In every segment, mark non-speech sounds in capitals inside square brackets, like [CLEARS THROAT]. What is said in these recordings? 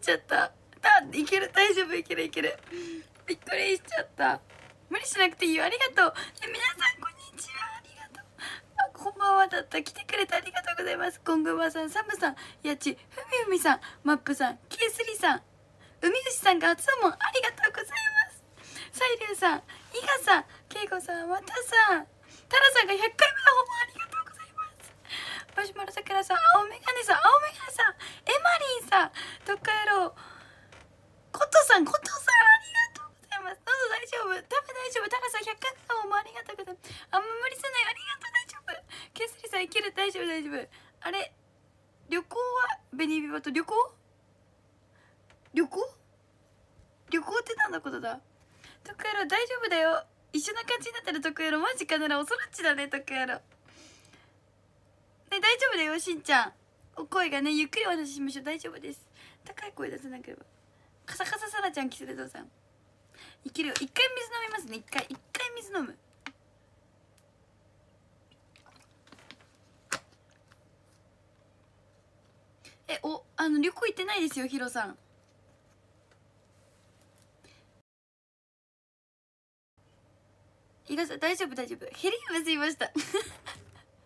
ちゃったいける大丈夫いけるいけるびっくりしちゃった無理しなくていいよありがとう皆さんこんにちはありがとうあこんばんはだった来てくれてありがとうございますこんぐまさんサムさんやちふみふみさんマップさんケースリさん海牛さんが初だもんありがとうございますサイリュウさん伊賀さんケイコさんワタさんタラさんが100回目のほうありがとうマシュマロさくらさん青メガネさん青メガネさんエマリンさんどっかやろうコトさんコトさんありがとうございますどうぞ大丈夫多分大丈夫タラさん百0 0さんもありがとうございますあんま無理せないありがとう大丈夫ケスリさんいける大丈夫大丈夫あれ旅行はベニビバと旅行旅行旅行って何のことだ徳野郎大丈夫だよ一緒な感じになったら徳野郎マジかならおそろっちだね徳野郎大丈夫だよしんちゃんお声がねゆっくりお話ししましょう大丈夫です高い声出さなければカサカササラちゃんキスレゾうさんいけるよ一回水飲みますね一回一回水飲むえおあの旅行行ってないですよヒロさんいらさ大丈夫大丈夫ヘリがすいました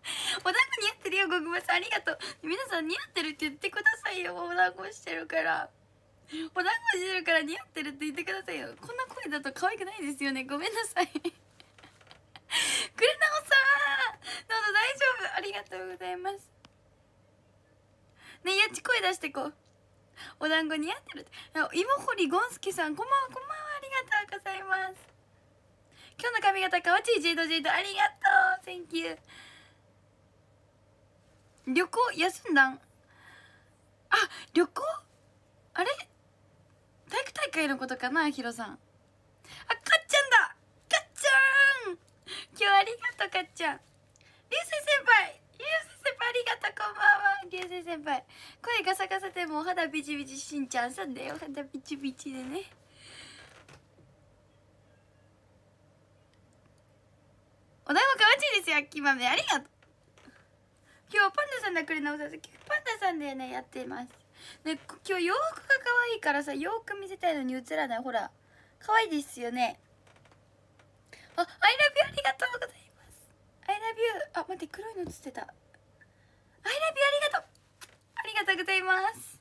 [LAUGHS] お団子似合ってるよごぐまさんありがとう皆さん似合ってるって言ってくださいよお団子してるからお団子してるから似合ってるって言ってくださいよこんな声だと可愛くないですよねごめんなさい [LAUGHS] くれなおさんどうぞ大丈夫ありがとうございますねやっち声出してこうお団子似合ってるって芋堀ゴンスケさんこんばんはこんばんはありがとうございます今日の髪型かわちいジェイドジェイドありがとう Thank you 旅行休んだんあ旅行あれ体育大会のことかなヒロさんあかっちゃんだかっちゃん今日ありがとうかっちゃん流星先輩流星先輩ありがとうこんばんは流星先輩声ガサガサでもお肌ビチビチしんちゃんさんでお肌ビチビチでねおだんごかわちいですよ、きまめ。ありがとう。今日パンダさんだくれ直さずパンダさんでねやってますね今日洋服が可愛いからさ洋服見せたいのに映らないほら可愛いですよねあアイラビューありがとうございますアイラビューあ待って黒いの映ってたアイラビューありがとうありがとうございます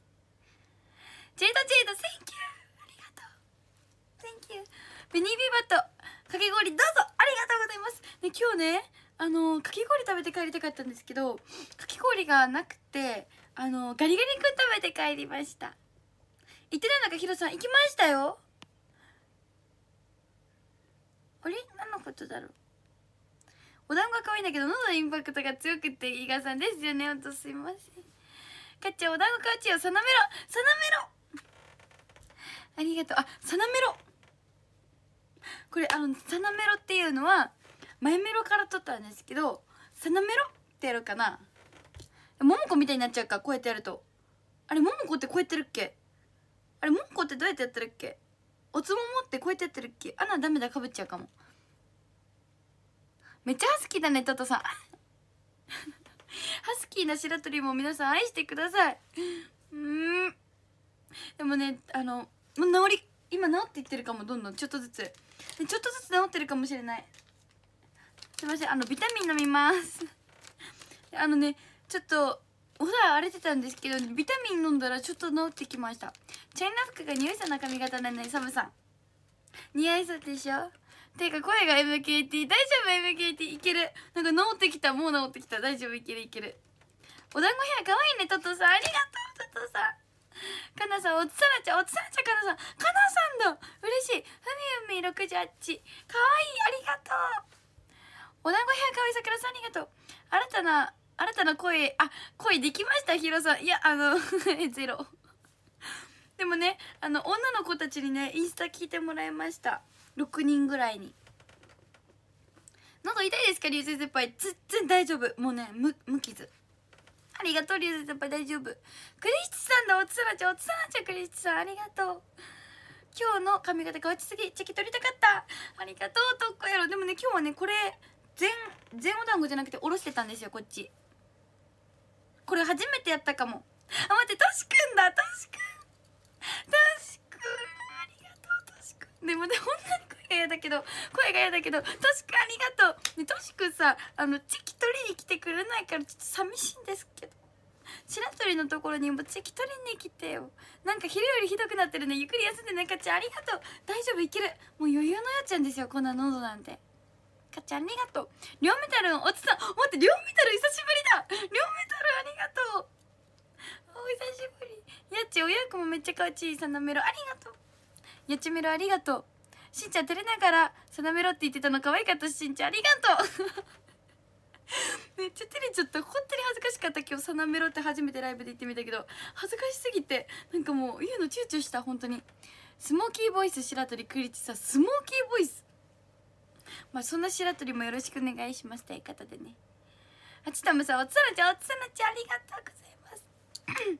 ジェイドジェイドセンキューありがとうセンキューベニービーバットかき氷どうぞありがとうございますね今日ねあのかき氷食べて帰りたかったんですけどかき氷がなくてあのガリガリ君食べて帰りました行ってないのかヒロさん行きましたよあれ何のことだろうお団子可愛いんだけど喉のインパクトが強くて伊賀さんですよねほんとすいませんかっちゃんお団子かうちよさなめろさなめろありがとうあさなめろこれあのさなめろっていうのは前メロから撮ったんですけどサナメロってやろうかなももこみたいになっちゃうかこうやってやるとあれももこってこうやってるっけあれももこってどうやってやってるっけおつももってこうやってやってるっけあなダメだかぶっちゃうかもめっちゃハスキーだねトトさん [LAUGHS] ハスキーな白鳥も皆さん愛してくださいうんでもねあのもう治り今治っていってるかもどんどんちょっとずつちょっとずつ治ってるかもしれないすいませんあのビタミン飲みます [LAUGHS] あのねちょっとお肌荒れてたんですけどビタミン飲んだらちょっと治ってきましたチャイナ服が匂いそうな髪型なのにサムさん似合いそうでしょていうか声が MKT 大丈夫 MKT いけるなんか治ってきたもう治ってきた大丈夫いけるいけるお団子部屋かわいいねトトさんありがとうトトさんかなさんおつさらちゃんおつさらちゃんかなさんかなさんだ嬉しいふみふみ68かわいいありがとうお団子アかわいさくらさんありがとう新たな新たな声あ声できましたヒロさんいやあの [LAUGHS] ゼロでもねあの女の子たちにねインスタ聞いてもらいました6人ぐらいに喉痛いですか竜星先輩全然大丈夫もうね無無傷ありがとう竜星先輩大丈夫クリスチさんだおつなちゃんおつなちゃんクリスチさんありがとう今日の髪型変わちすぎチェキ取りたかったありがとうとっこやろでもね今日はねこれ全全お団子じゃなくておろしてたんですよこっちこれ初めてやったかもあ待ってトシくんだトシくんトシくんありがとうトシくんでもねほんとに声が嫌だけど声が嫌だけどトシくんありがとうねトシくんさあのチキ取りに来てくれないからちょっと寂しいんですけど白鳥のところにもチキ取りに来てよなんか昼よりひどくなってるねゆっくり休んでねかちゃんありがとう大丈夫いけるもう余裕のやっちゃんですよこんな喉なんて。かちゃんありがとう両メタルのおつさん待って両メタル久しぶりだ両メタルありがとうお久しぶりやっち親子もめっちゃかわちいさなメロありがとうやっちメロありがとうしんちゃん照れながら「さなメロって言ってたの可愛かったしんちゃんありがとう [LAUGHS] めっちゃ照れちゃった本当に恥ずかしかった今日「さなメロって初めてライブで言ってみたけど恥ずかしすぎてなんかもう言うの躊躇した本当にスモーキーボイス白鳥クリチさスモーキーボイスまあそんな白鳥もよろしくお願いしますという方でねあちたむさんおつらちゃんおつらちゃんありがとうございます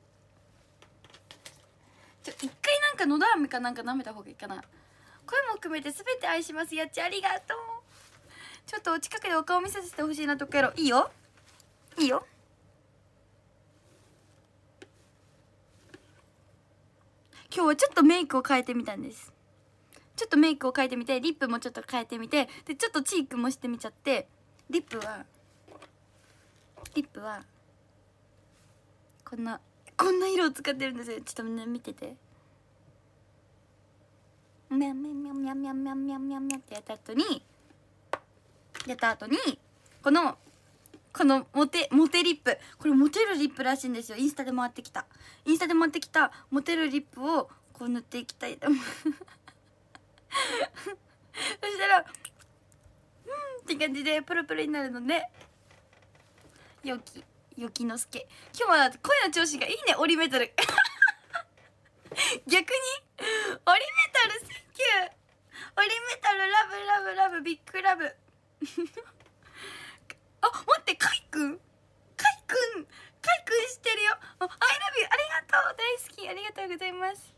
ちょ一回なんかのど飴かなんか舐めた方がいいかな声も含めて全て愛しますやっちありがとうちょっとお近くでお顔見させてほしいなとかやろいいよいいよ今日はちょっとメイクを変えてみたんですちょっとメイクを変えてみてリップもちょっと変えてみてでちょっとチークもしてみちゃってリップはリップはこんなこんな色を使ってるんですよちょっとみんな見ててミャンミャンミャンミャンミャンミャンミャンミャンミャンってやった後にやった後にこのこのモテモテリップこれモテるリップらしいんですよインスタで回ってきたインスタで回ってきたモテるリップをこう塗っていきたいと思う [LAUGHS] そしたらうんって感じでプルプルになるのでよきよきのすけ今日は声の調子がいいねオリメタル [LAUGHS] 逆にオリメタルセンキューオリメタルラブラブラブビッグラブ [LAUGHS] あ待ってかいくんかいくんかいくんしてるよアイラビューありがとう大好きありがとうございます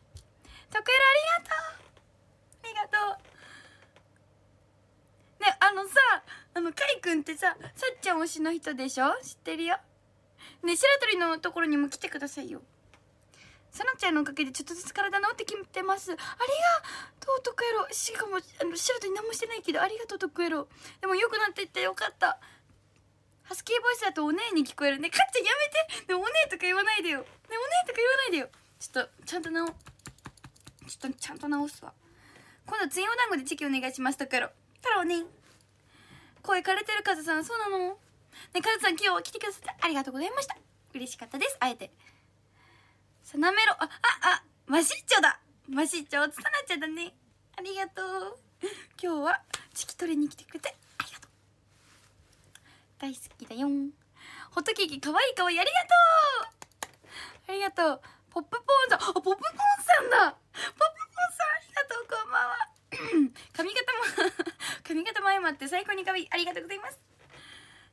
とくるありがとうりがとうねあのさあのかいくんってささっちゃん推しの人でしょ知ってるよね白鳥のところにも来てくださいよさなちゃんのおかげでちょっとずつ体治ってきてますありがとうとくやろしかもあの白鳥何もしてないけどありがとうとくやろでも良くなっていってよかったハスキーボイスだとお姉に聞こえるねかっちゃんやめてでもお姉とか言わないでよねお姉とか言わないでよちょっとちゃんと直ちょっとちゃんと直すわ今度ツインお団子でチェキお願いしますとかろ太郎ね声枯れてるカズさんそうなのねカズさん今日来てくださってありがとうございました嬉しかったですあえてさなめろあああマシッチョだマシッチョつたなっちゃだねありがとう今日はチキ取りに来てくれてありがとう大好きだよホットケーキかわいいかわいいありがとうありがとうポップポーンさんあポップポーンさんだポップポーンさんありがとうこんばんは [CLEARS THROAT] 髪型も髪型も相まって最高に可愛いありがとうございます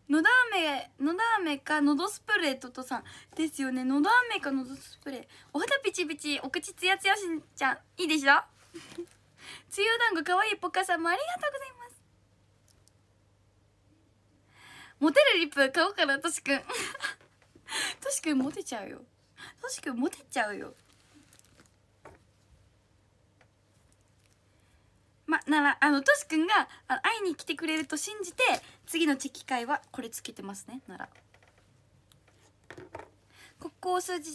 のだ飴のだ飴かのどスプレーととさんですよねのど飴かのどスプレーお肌ピチピチお口ツヤツヤしんちゃんいいでしょ [LAUGHS] つゆ団子かわいいポカさんもありがとうございますモテるリップ買おうかなとしくんとしくんモテちゃうよトシ君モテちゃうよまならあのトシ君が会いに来てくれると信じて次のチェキ会はこれつけてますねならここ数日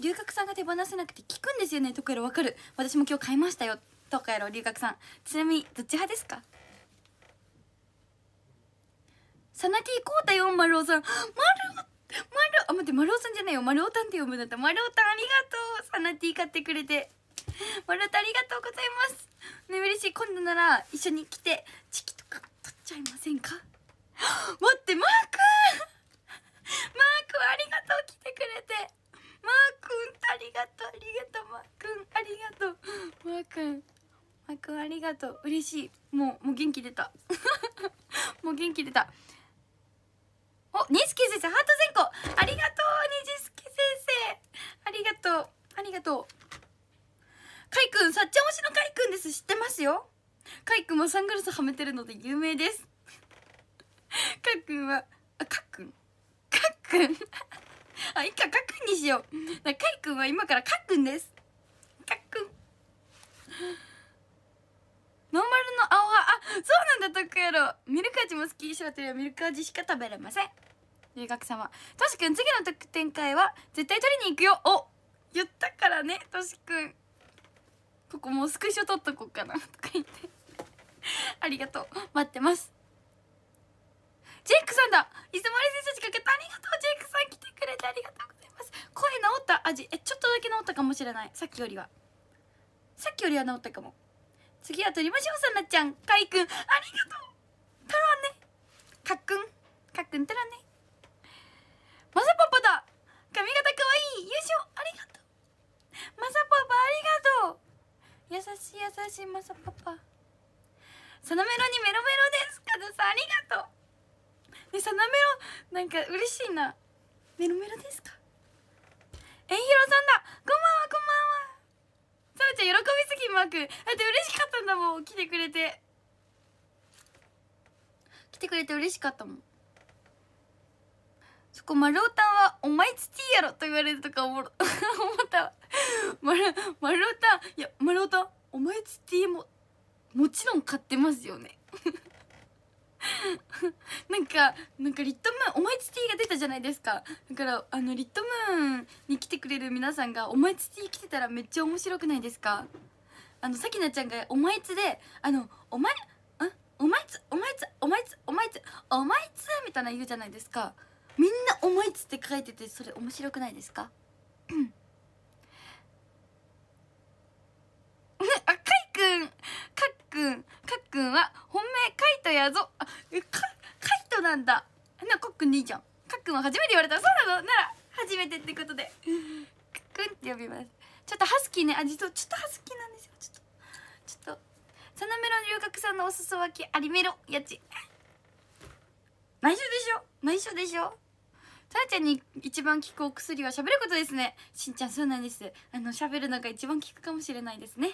龍角さんが手放せなくて聞くんですよねとかやろわかる私も今日買いましたよとかやろ龍角さんちなみにどっち派ですかサナティコータ404さん、まるあ待って丸尾さんじゃないよ丸尾たんって呼ぶんだった丸尾たんありがとうサナティ買ってくれて丸尾たんありがとうございますね嬉しい今度なら一緒に来てチキとか取っちゃいませんか待ってマー君マー君ありがとう来てくれてマー君ありがとうありがとうマー君ありがとうマー君マー君ありがとう嬉しいもうもう元気出た [LAUGHS] もう元気出たお、にすキ先生、ハート全個ありがとう、にじすキ先生ありがとう、ありがとう。かいくん、さっちゃん推しのかいくんです。知ってますよ。かいくんもサングラスはめてるので有名です。かイくんは、あ、かっくんかっくんあ、いいか、かっくんにしよう。かいくんは今からかっくんです。かっくん。ノーマルの青はあそうなんだ特やろミルク味も好き白鳥はミルク味しか食べれません留学様としくん次の特典会は絶対取りに行くよお言ったからねとしくんここもうスクショ撮っとこうかなとか言って [LAUGHS] ありがとう待ってますジェイクさんだいつもり先生かけたありがとうジェイクさん来てくれてありがとうございます声直った味えちょっとだけ直ったかもしれないさっきよりはさっきよりは直ったかも次は取りましょうさなちゃんかいくんありがとうたらねかっくんかっくんたらねまさパパだ髪型かわいい優勝ありがとうまさパパありがとう優しい優しいまさパパそのメロにメロメロですかズさんありがとうねそのメロなんか嬉しいなメロメロですかえんひろさんだこんばんはこんばんはサラちゃん喜びすぎマークだって嬉しかったんだもん来てくれて来てくれて嬉しかったもんそこ丸尾たんは「お前土やろ」と言われるとかおも [LAUGHS] 思ったわ丸丸尾たんいや丸尾たんお前土ももちろん買ってますよね [LAUGHS] なんかなんかリットムーンまえつティが出たじゃないですかだからあのリットムーンに来てくれる皆さんがまえつティ来てたらめっちゃ面白くないですかあのさきなちゃんがまえつであのお前んお前つお前つお前つお前つお前つみたいな言うじゃないですかみんなまえつって書いててそれ面白くないですかうんあかいくんかっくんくんは本命カイトやぞあかカイトなんだなかっくんでいいじゃんかっくんは初めて言われたそうなのなら初めてってことでかっくんって呼びますちょっとハスキーねあ実はちょっとハスキーなんですよちょっとちょっとサナメロ龍角さんのお裾分けありめろやち内緒でしょ内緒でしょさやちゃんに一番効くお薬は喋ることですねしんちゃんそうなんですあの喋るのが一番効くかもしれないですね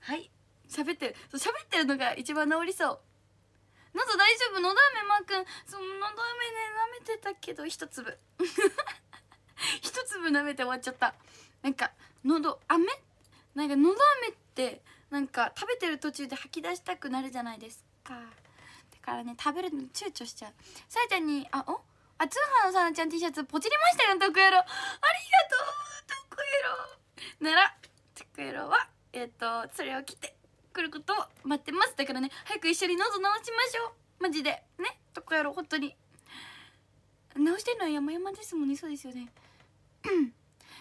はい喋ってる喋ってるのが一番治りそう喉大丈夫のだめまくんそのだめね舐めてたけど一粒 [LAUGHS] 一粒舐めて終わっちゃったなんか喉飴なんか喉飴ってなんか食べてる途中で吐き出したくなるじゃないですかだからね食べるの躊躇しちゃうさやちゃんにあおあ通販のさなちゃん T シャツポチりましたよ徳エロありがとう徳エロなら徳エロはえっ、ー、とそれを着て来ることを待ってますだからね早く一緒に喉直しましょうマジでねどこやろ本当に直してるのは山々ですもんねそうですよね [CLEARS THROAT]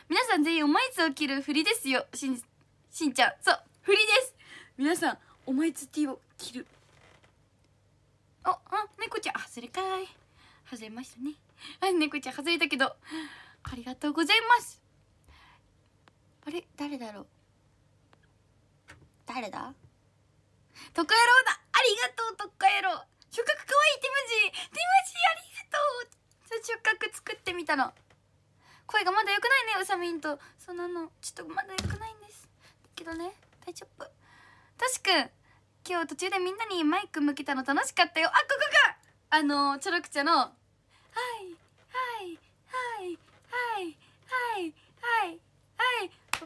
皆さん全員おまいつを切る振りですよしんしんちゃんそう振りです皆さんおまいつティを切るおあ猫ちゃん外れかい外れましたねはい猫ちゃん外れたけどありがとうございますあれ誰だろう誰だトカ野郎だありがとうトカ野郎触角かわいいティムジーティムジーありがとう触角作ってみたの声がまだ良くないねうさみんとそんなのちょっとまだ良くないんですけどね大丈夫トしく今日途中でみんなにマイク向けたの楽しかったよあここがあのチョロクチャの「はいはいはいはいはいはいはいパパン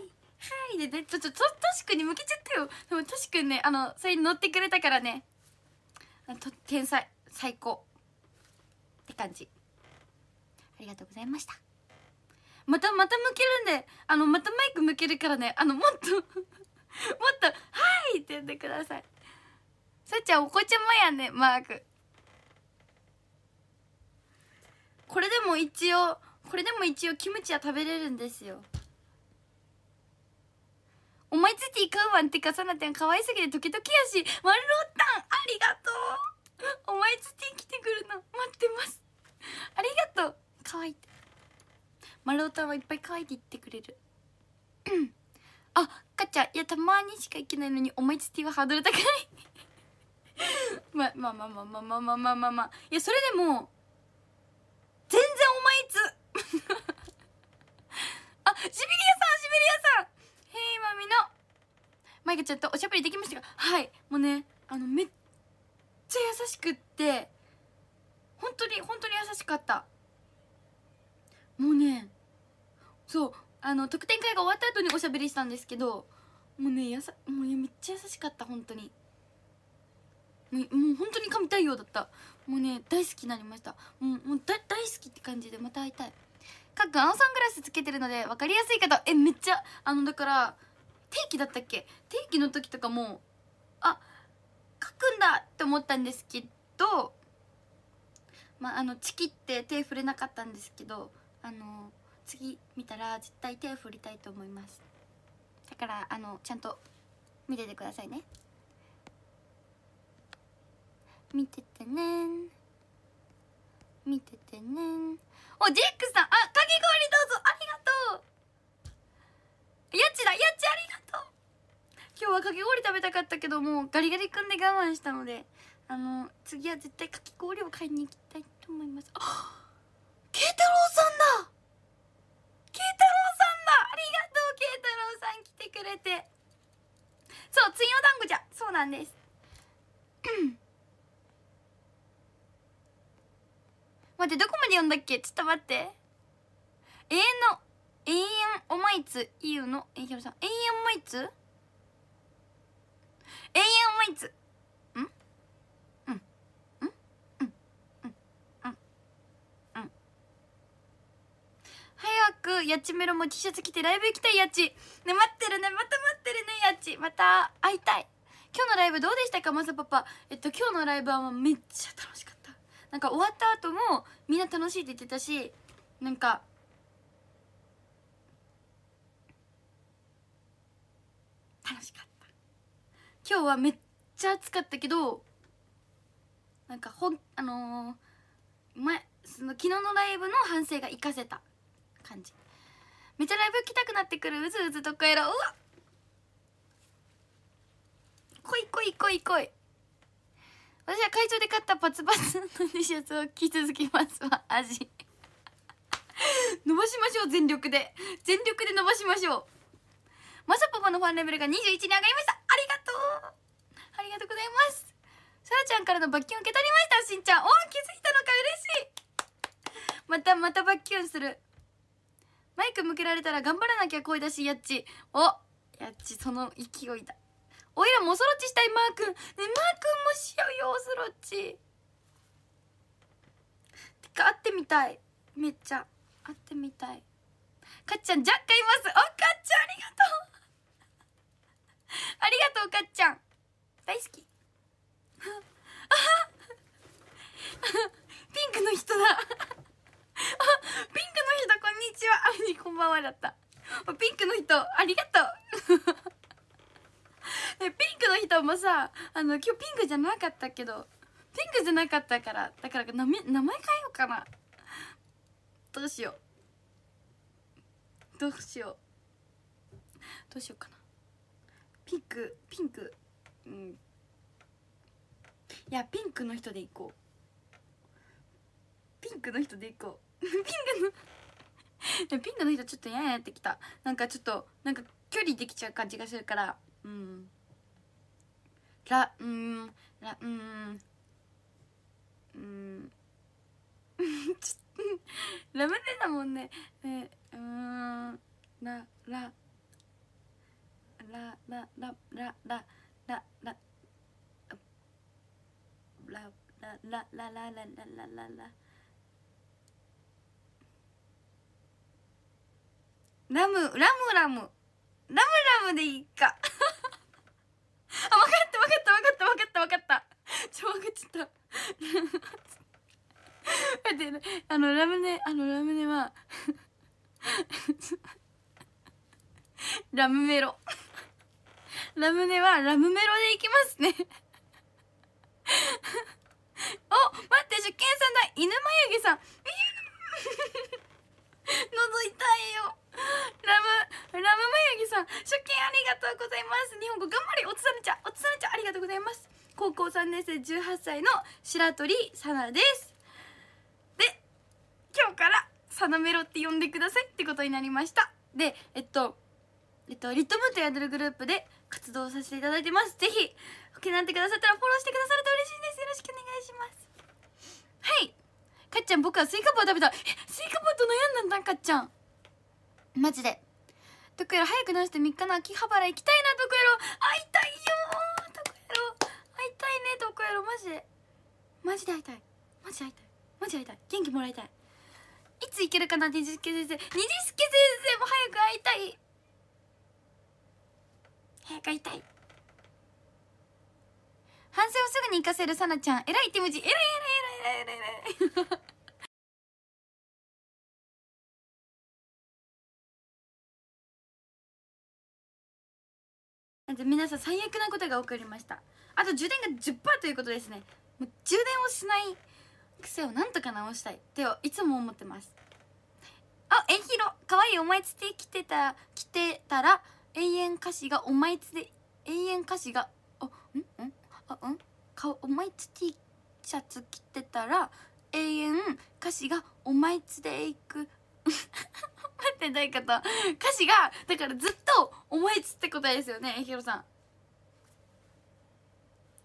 はいはい!」でねちょっととょトシに向けちゃったよでもトシんねあのそれに乗ってくれたからねと天才最高って感じありがとうございましたまたまた向けるんであのまたマイク向けるからねあのもっと [LAUGHS] もっと「はい!」って言ってくださいさっちゃんお子ちゃまやねマークこれでも一応これでも一応キムチは食べれるんですよ思いついていくワンってかさなてん可愛すぎて時々やし丸ロッタンありがとう思いついて来てくるの待ってますありがとう可愛いって丸ロッタンはいっぱい可愛いって言ってくれるあかちゃんいやたまにしか行けないのに思いついはハードル高いままあまあまあまあまあまあまあまあまあいやそれでも全然思いつ [LAUGHS] あシビリアさんシビリアさんまみのまゆちゃんとおしゃべりできましたがはいもうねあのめっちゃ優しくって本当に本当に優しかったもうねそうあの特典会が終わった後におしゃべりしたんですけどもうねやさもうめっちゃ優しかった本当にもうもう本当に神対応だったもうね大好きになりましたもうもう大好きって感じでまた会いたいかっくん青サングラスつけてるので分かりやすいとえめっちゃあのだから定期だったっけ定期の時とかもあ書くんだって思ったんですけどまああのチキって手触れなかったんですけどあの次見たら絶対手を振りたいと思いますだからあのちゃんと見ててくださいね見ててね見ててねおジェックさんあかき氷どうぞあちだやちありがとう今日はかき氷食べたかったけどもうガリガリ君で我慢したのであの次は絶対かき氷を買いに行きたいと思いますあ慶太郎さんだ慶太郎さんだありがとう慶太郎さん来てくれてそう次の団子じゃそうなんです [CLEARS THROAT] 待ってどこまで読んだっけちょっと待って永遠の永遠おまいついゆのえひろさん永遠おまいつ永遠おまいつんうんうんうんうんうんうん早くやちメロも T シャツ着てライブ行きたいやちね待ってるねまた待ってるねやちまた会いたい今日のライブどうでしたかまさパパえっと今日のライブはめっちゃ楽しかったなんか終わった後もみんな楽しいって言ってたしなんか楽しかった今日はめっちゃ暑かったけどなんかほんあのー、前その昨日のライブの反省が活かせた感じめちゃライブ来たくなってくるうずうずとかやろうわこいこいこいこい私は会場で買ったパツパツの T シャツを着続きますわ味伸ばしましょう全力で全力で伸ばしましょうまさパパのファンレベルが21に上がりましたありがとうありがとうございますさらちゃんからの罰金受け取りましたしんちゃんおお気づいたのか嬉しいまたまた罰金するマイク向けられたら頑張らなきゃ声出しやっちおやっちその勢いだおいらもおそろちしたいマー君ねマー君もしようよおそろちてか会ってみたいめっちゃ会ってみたいかっちゃんジャッいますおかっちゃんありがとう [LAUGHS] ありがとう、かっちゃん。大好き。[LAUGHS] ピンクの人だ。[LAUGHS] ピンクの人、こんにちは。あこんばんはだった。ピンクの人、ありがとう。え、ピンクの人もさ、あの、今日ピンクじゃなかったけど、ピンクじゃなかったから、だから名前変えようかな。どうしよう。どうしよう。どうしようかな。ピンクピンクうんいやピンクの人でいこうピンクの人でいこう [LAUGHS] ピンクの [LAUGHS] ピンクの人ちょっと嫌になってきたなんかちょっとなんか距離できちゃう感じがするからうんラうんラうんうん [LAUGHS] ラムネだもんねえうんラララララララララララララララララララムラムラムラムラムでいいか [LAUGHS] あ分かった分かった分かった分かった分かった超ょ分かっちゃった待ってあのラムネあのラムネは [LAUGHS] ラムメロラムネはラムメロでいきますね [LAUGHS] お待って受験さんだ犬眉毛さん喉痛 [LAUGHS] いよラムラム眉毛さん初見ありがとうございます日本語頑張れおつさるちゃんおつさるちゃんありがとうございます高校3年生18歳の白鳥さなですで今日からさなメロって呼んでくださいってことになりましたでえっとえっとリットムートやるグループで活動させていただいてますぜひ気になってくださったらフォローしてくださると嬉しいですよろしくお願いしますはいかっちゃん僕はスイカー食べたえスイカーと悩んだんだかっちゃんマジでとこやろ早く直して3日の秋葉原行きたいなとこやろ会いたいよとこやろ会いたいねとこやろマジでマジで会いたいマジで会いたいマジで会いたい元気もらいたいいつ行けるかなねじすけ先生二じすけ先生も早く会いたい部屋が痛い反省をすぐに生かせるさなちゃん偉い手文字偉い偉い偉い偉い偉い偉いなんで皆さん最悪なことが起こりましたあと充電が10%ということですねもう充電をしない癖をなんとか直したいっていつも思ってますあえひろかわいいお前つてきてた来てたら永遠歌詞がお前つで永遠歌詞があんんあうんかお前つ T シャツ着てたら永遠歌詞がお前つで行く [LAUGHS] 待ってどういうこと歌詞がだからずっとおいつって答えですよねえひろさん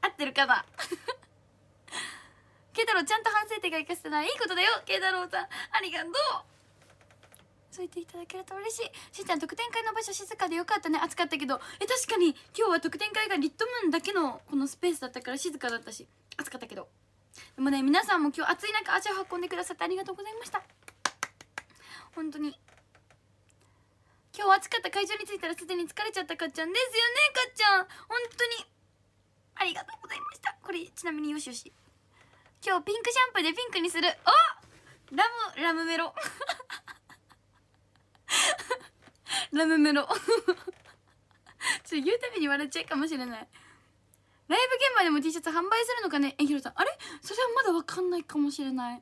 合ってるかな [LAUGHS] ケイタロちゃんと反省点が生かせてないいいことだよケイタロさんありがとうついていただけると嬉しいしんちゃん特典会の場所静かでよかったね暑かったけどえ確かに今日は特典会がリットムーンだけのこのスペースだったから静かだったし暑かったけどでもね皆さんも今日暑い中足を運んでくださってありがとうございました本当に今日暑かった会場に着いたらすでに疲れちゃったかっちゃんですよねかっちゃん本当にありがとうございましたこれちなみによしよし今日ピンクシャンプーでピンクにするおラムラムメロ [LAUGHS] ラムメロ [LAUGHS] ちょ言うたびに笑っちゃうかもしれないライブ現場でも T シャツ販売するのかねえひろさんあれそれはまだ分かんないかもしれない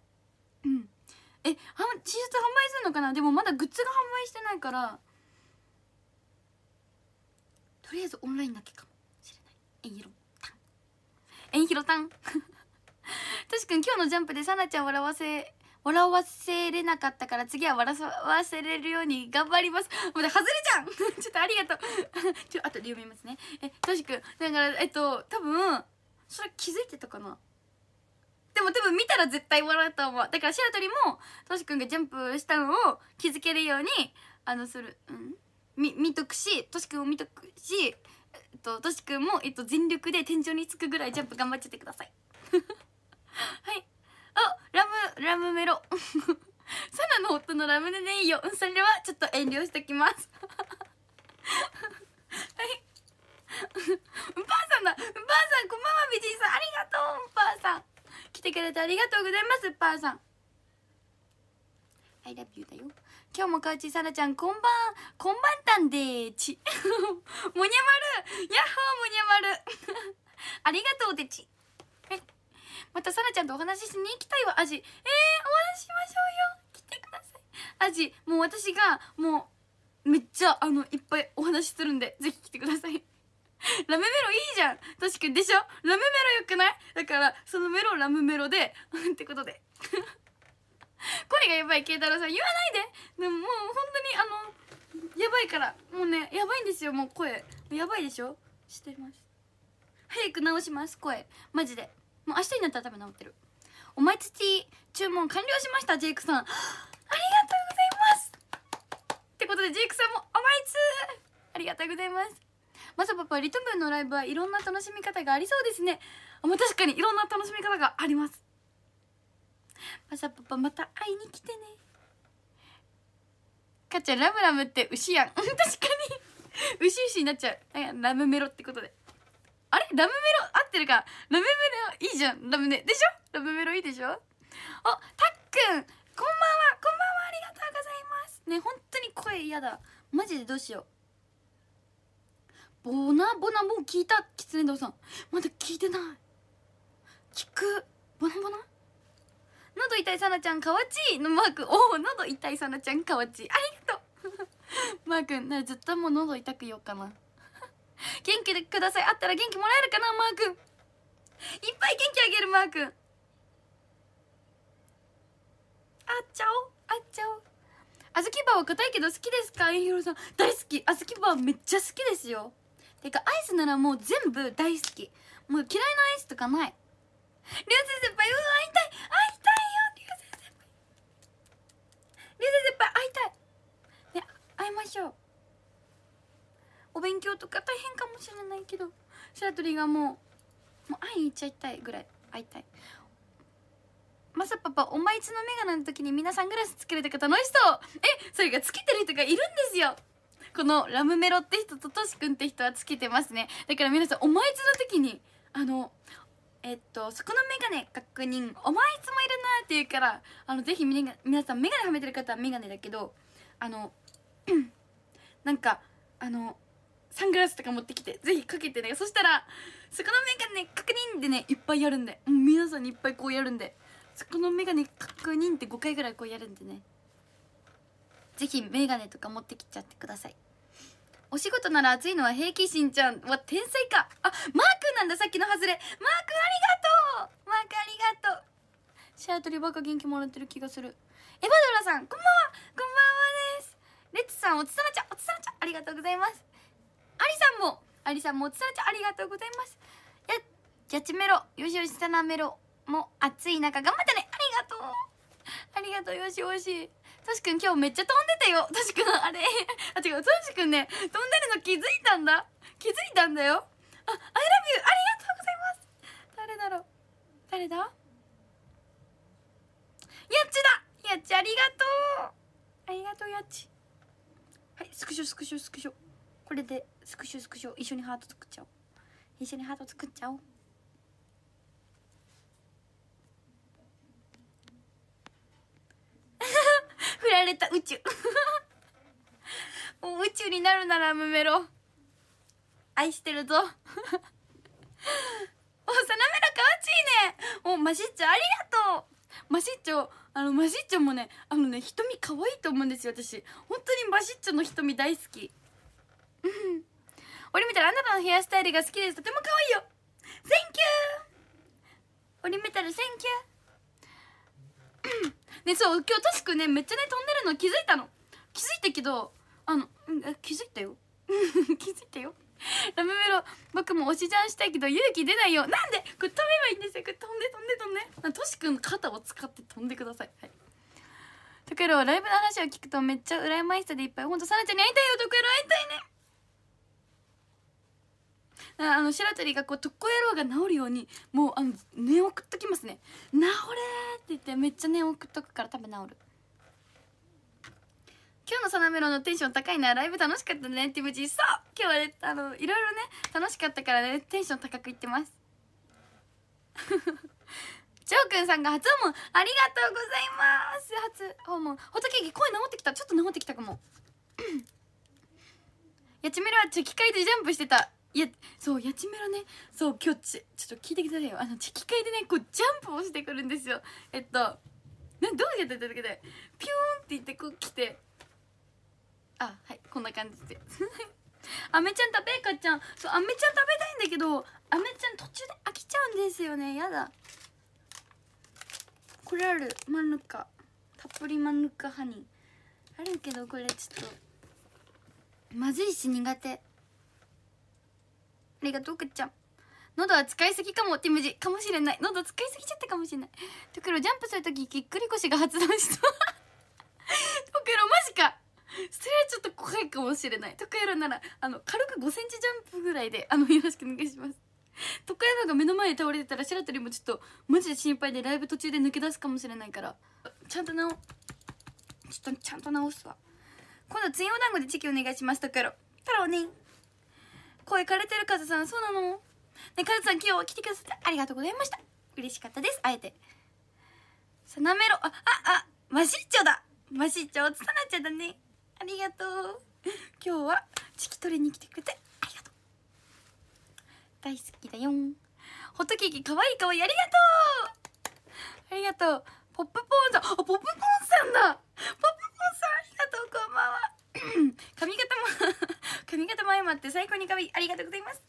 うんえは T シャツ販売するのかなでもまだグッズが販売してないからとりあえずオンラインだけかもしれないえんひろたんえんひろたんたしくん今日のジャンプでさなちゃん笑わせ笑わせれなかったから次は笑わせれるように頑張りますもう外れちゃん [LAUGHS] ちょっとありがとう [LAUGHS] ちょっと後で読みますねえとしくんだからえっと多分それ気づいてたかなでも多分見たら絶対笑うと思うだから白鳥もとしくんがジャンプしたのを気づけるようにあのするうん見見とくしとしくんを見とくしえっととしくんも、えっと、全力で天井につくぐらいジャンプ頑張っちゃってください [LAUGHS] はいラムラムメロ [LAUGHS] サナの夫のラムネでいいよそれはちょっと遠慮しておきます [LAUGHS] はいうぱーさんだうぱーさんこんばんは美人さんありがとううぱーさん来てくれてありがとうございますうぱーさん I love you だよ今日もかうちさなちゃんこんばんこんばんたんでーち [LAUGHS] もにゃまるやっほーもにゃまるありがとうでちまたさらちゃんとお話ししに行きたいわアジえー、お話ししましょうよ来てくださいアジもう私がもうめっちゃあのいっぱいお話しするんでぜひ来てくださいラムメロいいじゃん確かにでしょラムメロよくないだからそのメロラムメロでってことで声がやばい慶太郎さん言わないででももう本当にあのやばいからもうねやばいんですよもう声やばいでしょしてます早く直します声マジでもう明日になったら多分治ってるお前土注文完了しましたジェイクさんありがとうございますってことでジェイクさんもお前つありがとうございますまさパパリトムのライブはいろんな楽しみ方がありそうですねあまあ、確かにいろんな楽しみ方がありますまさパパまた会いに来てねかっちゃんラムラムって牛やん [LAUGHS] 確かに牛牛になっちゃうラムメロってことであれラムメロ合ってるかラムメロいいじゃんラムネでしょラムメロいいでしょあたっくんこんばんはこんばんはありがとうございますね本当に声嫌だマジでどうしようボナボナもう聞いたきつね堂さんまだ聞いてない聞くボナボナ喉痛いさなちゃんかわちいのマークおお喉痛いさなちゃんかわちいありがとう [LAUGHS] マー君ならずっともう喉痛くようかな [LAUGHS] 元気でくださいあったら元気もらえるかなマー君いっぱい元気あげるマー君あっちゃおあっちゃおあずきバーは硬いけど好きですかえひろさん大好きあずきバーめっちゃ好きですよてかアイスならもう全部大好きもう嫌いなアイスとかないりゅう先生輩うい会いたい会いたいよりゅう先生輩りゅう先生輩会いたいね会いましょうお勉強とか大変かもしれないけど白鳥がもうもう会いに行っちゃいたいぐらい会いたいマサパパお前いつの眼鏡の時にみんなサングラスつけるとか楽しそうえそれがつけてる人がいるんですよこのラムメロって人とトシ君って人はつけてますねだから皆さんお前いつの時にあのえっとそこの眼鏡確認お前いつもいるなって言うからあのぜひ皆さん眼鏡はめてる方は眼鏡だけどあの [CLEARS THROAT] なんかあのサングラスとか持ってきてぜひかけてねそしたらそこのメガネ確認でねいっぱいやるんでもう皆さんにいっぱいこうやるんでそこのメガネ確認って5回ぐらいこうやるんでねぜひメガネとか持ってきちゃってくださいお仕事なら暑いのは平気しんちゃんは天才かあマークなんださっきの外れマークありがとうマークありがとうシートリバが元気もらってる気がするエバドラさんこんばんはこんばんはですレッツさんおつさまちゃんおつさまちゃんありがとうございますりさんもありさんもおつらちゃんありがとうございますややちめろよしよしさなめろも暑い中頑張ってねありがとうありがとうよしよしとしくん今日めっちゃ飛んでたよとしくんあれあ違うとしくんね飛んでるの気づいたんだ気づいたんだよあ I love you ありがとうございます誰だろう誰だやっちだやっちありがとうありがとうやっちはいスクショスクショスクショこれでスクショスクショ一緒にハート作っちゃおう一緒にハート作っちゃおう [LAUGHS] 振られた宇宙 [LAUGHS] もう宇宙になるならムメロ愛してるぞ [LAUGHS] おさなめらかわちいねおマシッチョありがとうマシッチョあのマシッチョもねあのね瞳可愛いと思うんですよ私本当にマシッチョの瞳大好きうん俺メタルあなたのヘアスタイルが好きですとても可愛いよ Thank you オリメタル Thank you ねそう今日トシ君ねめっちゃね飛んでるの気づいたの気づいたけどあの気づいたよ [LAUGHS] 気づいたよラムメロ僕もおしじゃんしたいけど勇気出ないよなんでこれ飛べばいいんですよこれ飛んで飛んで飛んでトシ君の肩を使って飛んでくださいはいトクロライブの話を聞くとめっちゃ羨ましさでいっぱいほんとサナちゃんに会いたいよトクロ会いたいねあの白鳥がこう特攻野郎が治るようにもうあの念送っときますね「治れ!」って言ってめっちゃ念送っとくから多分治る今日のサナメロのテンション高いなライブ楽しかったねティムジーそう今日は、ね、あのいろいろね楽しかったからねテンション高くいってます [LAUGHS] ジョーくんさんが初訪問ありがとうございます初訪問ホトケーキ声治ってきたちょっと治ってきたかもやちめろはチェキ会でジャンプしてたいやそうやちメろねそう今日ちちょっと聞いてくださいよあのキ械でねこうジャンプをしてくるんですよえっとなどうやってただけでピューンっていってこう来てあはいこんな感じであめ [LAUGHS] ちゃん食べかっちゃんそうあめちゃん食べたいんだけどあめちゃん途中で飽きちゃうんですよねやだこれあるマヌカたっぷりマヌカハニーあるけどこれちょっとまずいし苦手ありがとうくっちゃん喉は使いすぎかもって無事かもしれない喉使いすぎちゃったかもしれないとクろジャンプするときぎっくり腰が発動しそうトクロマジかそれはちょっと怖いかもしれないとクロならあの軽く5センチジャンプぐらいであのよろしくお願いしますとクロが目の前で倒れてたら白鳥もちょっとマジで心配でライブ途中で抜け出すかもしれないからちゃんと直ちょっとちゃんと直すわ今度ツインお団子でチェキお願いしますトクロ太郎ね声枯れてるカズさんそうなのねカズさん今日は来てくださってありがとうございました嬉しかったですあえてさなめろあああマシッチョだマシッチョおつさなっちゃだねありがとう今日はチキ取りに来てくれてありがとう大好きだよんホットケーキかわいいかわいいありがとうありがとうポップポーンさんあポップポーンさんだポップポーンさんありがとうこんばんは [LAUGHS] 髪型も髪型も相まって最高に可愛いありがとうございます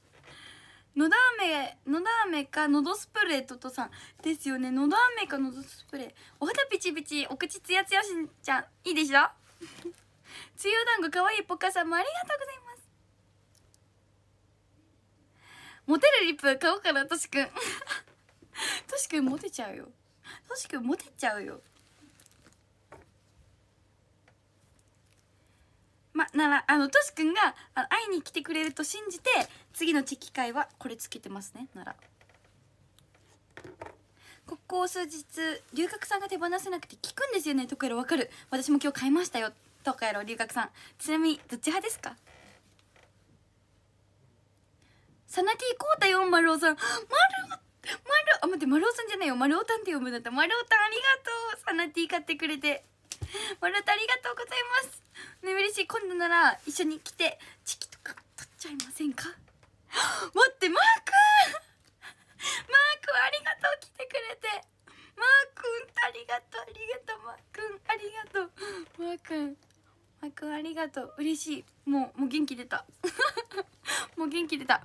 のだ飴のだ飴かのどスプレーととさんですよねのど飴かのどスプレーお肌ピチピチお口ツヤツヤしんちゃんいいでしょつゆ団子かわいいポッカさんもありがとうございますモテるリップ買おうかなとしくんとしくんモテちゃうよとしくんモテちゃうよま、なら、あの、としくんが会いに来てくれると信じて、次の機会はこれつけてますね、なら。ここ数日、龍角さんが手放せなくて聞くんですよね、とかやろわかる。私も今日買いましたよ、とかやろ龍角さん。ちなみに、どっち派ですかサナティコータよ、丸尾さん。丸尾丸あ、待って、マルオさんじゃないよ。マルオタンって読むんだった。マルオタンありがとう。サナティ買ってくれて。も [LAUGHS] らってありがとうございますね嬉しい今度なら一緒に来てチキとか取っちゃいませんか [GASPS] 待ってマー君マー君ありがとう来てくれてマー君ありがとうありがとうマー君ありがとうマー君マー君ありがとう嬉しいもうもう元気出た [LAUGHS] もう元気出た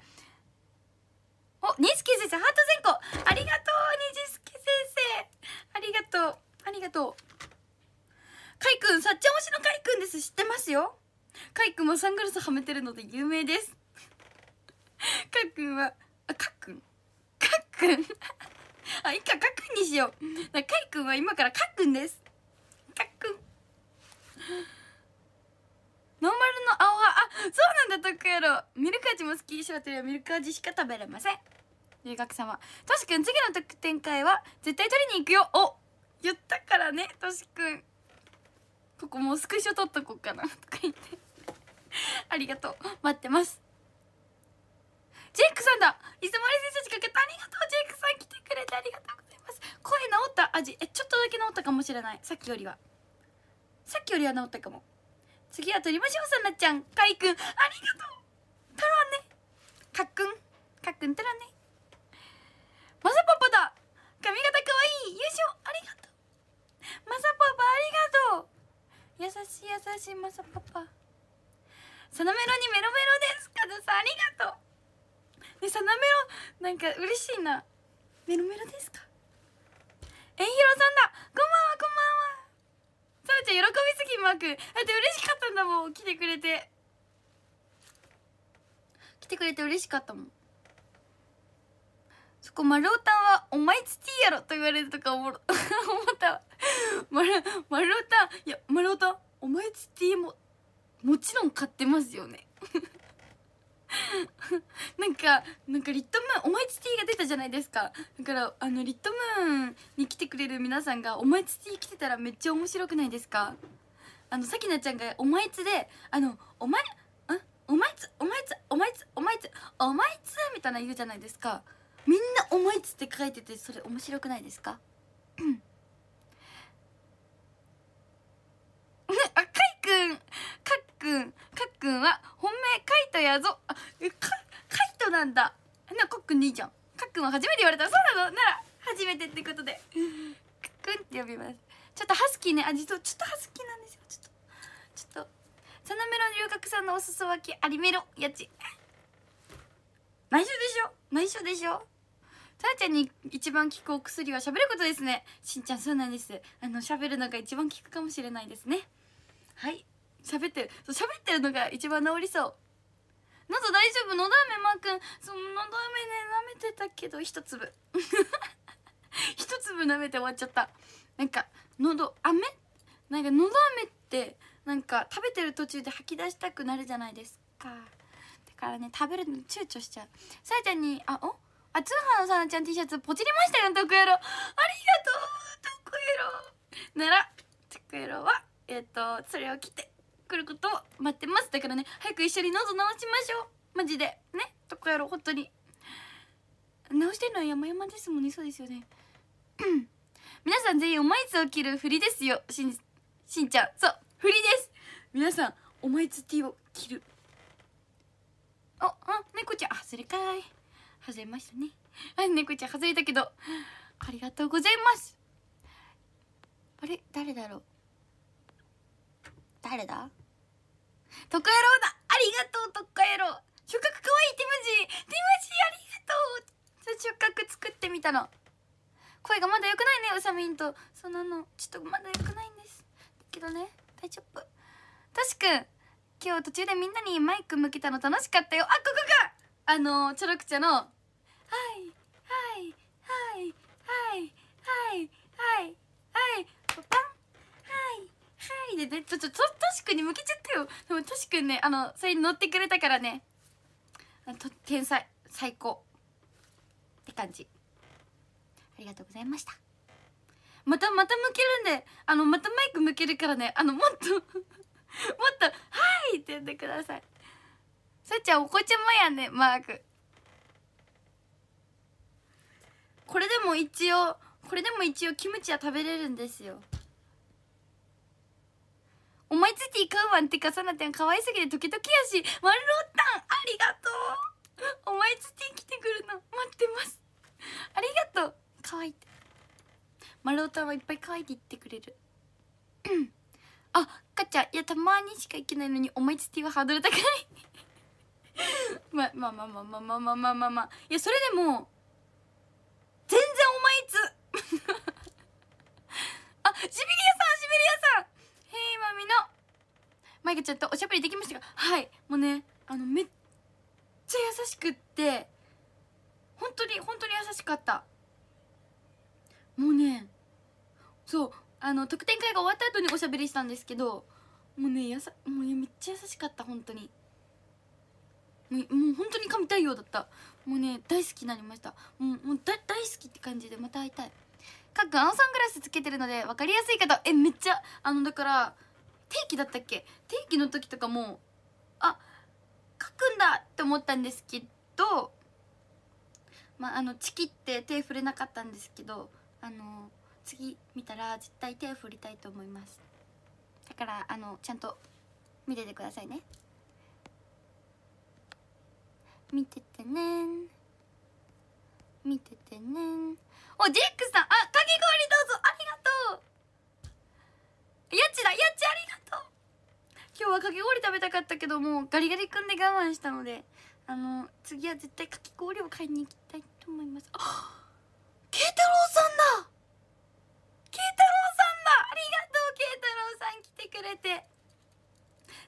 お、ニスケ先生、ハート全個ありがとう、ニスケ先生ありがとう、ありがとうカイくん、さっちゃん推しのカイくんです。知ってますよ。カイくんもサングラスはめてるので有名です。カイくんは、あ、カッくん。カッくん。あ、いいか、カッくんにしよう。カイくんは今からカッくんです。カッくん。ノーマルの青は、あ、そうなんだ、とくやろ。ミルク味も好き。白鳥はミルク味しか食べれません。留学様。としくん、次の特典会は絶対取りに行くよ。お言ったからね、としくん。ここもうスクショ撮っとこうかなとか言ってありがとう待ってますジェイクさんだいつまり先生かけありがとうジェイクさん来てくれてありがとうございます声治った味えちょっとだけ治ったかもしれないさっきよりはさっきよりは治ったかも次はりましょうさなちゃんかいくんありがとうたロねかっくんかっくんたらねまさパパだ髪型かわいい優勝ありがとうまさパパありがとう優しい優しいマサパパサナメロにメロメロですカズさんありがとうねサナメロなんか嬉しいなメロメロですかえんひろさんだこんばんはこんばんはサブちゃん喜びすぎマークだって嬉しかったんだもん来てくれて来てくれて嬉しかったもんそこマルオタンは「お前土やろ」と言われるとかおも [LAUGHS] 思ったわまるまるたいやまるたお前つ T ももちろん買ってますよね [LAUGHS] なんかなんかリットムーンお前つ T が出たじゃないですかだからあのリットムーンに来てくれる皆さんがお前つ T 来てたらめっちゃ面白くないですかあのさきなちゃんがお前つであのお前んお前つお前つお前つお前つお前つみたいな言うじゃないですかみんな「お前つ」って書いててそれ面白くないですかうん [COUGHS] くんかっくんは本命カイトやぞえかカイトなんだなかっくんでいいじゃんかっくんは初めて言われたそうなのなら初めてってことでかっくんって呼びますちょっとハスキーねあ実はちょっとハスキーなんですよちょっとちょっとサナメロ留学さんのお裾分けありメロやち内緒でしょ内緒でしょさあちゃんに一番効くお薬は喋ることですねしんちゃんそうなんですあの喋るのが一番効くかもしれないですねはい喋ってる喋ってるのが一番治りそう喉大丈夫のだめまくんその喉飴ね舐めてたけど一粒 [LAUGHS] 一粒舐めて終わっちゃったなんか喉飴なんか喉飴ってなんか食べてる途中で吐き出したくなるじゃないですかだからね食べるの躊躇しちゃうさやちゃんにあおあ通販のさなちゃん T シャツポチりましたよ徳野ロありがとう徳野ロなら徳野ロはえっ、ー、とそれを着て来ることを待ってますだからね早く一緒に喉直しましょうマジでねどこやろ本当に直してるのは山々ですもんねそうですよね [CLEARS THROAT] 皆さん全員おまイつを着るふりですよしんしんちゃんそうふりです皆さんおまイつティーを着るおあ猫ちゃん外れかい外れましたねはい猫ちゃん外れたけどありがとうございますあれ誰だろう誰だトカ野郎だありがとうトカ野郎触覚かわいいティムジーティムジーありがとう触覚作ってみたの声がまだ良くないねうさみんとそんなのちょっとまだ良くないんですけどね大丈夫としくん今日途中でみんなにマイク向けたの楽しかったよあここがあのチョロクチャの「はいはいはいはいはいはい」はいいでねちょっととょトシに向けちゃったよでもトシんねあのそれに乗ってくれたからねと天才最高って感じありがとうございましたまたまた向けるんであのまたマイク向けるからねあのもっと [LAUGHS] もっと「はい!」って言ってくださいさっちゃんお子ちゃまやねマークこれでも一応これでも一応キムチは食べれるんですよ思いついていわんてかさなてんわいすぎてドキドキやし丸ロッたんありがとう思いついて来てくるの待ってますありがとう可愛いって丸ロッタはいっぱい可愛いって言ってくれるあかちゃんいやたまにしか行けないのに思いついてはハードル高い [LAUGHS] ままあまあまあまあまあまあまあまあまあいやそれでも全然思いつ [LAUGHS] あシビリアさんシビリアさんまみのマイかちゃんとおしゃべりできましたがはいもうねあのめっちゃ優しくって本当に本当に優しかったもうねそうあの特典会が終わった後におしゃべりしたんですけどもうねやさもうめっちゃ優しかった本当にもうもう本当に神対応だったもうね大好きになりましたもうもう大好きって感じでまた会いたいかっくんのサングラスつけてるので分かりやすいとえめっちゃあのだから定期だったっけ定期の時とかもあ書くんだって思ったんですけどまああのチキって手触れなかったんですけどあの次見たら絶対手を振りたいと思いますだからあのちゃんと見ててくださいね見ててね見ててねおジェックさんあかき氷どうぞちだやちありがとう今日はかき氷食べたかったけどもうガリガリ君で我慢したのであの次は絶対かき氷を買いに行きたいと思いますあ慶太郎さんだ慶太郎さんだありがとう慶太郎さん来てくれて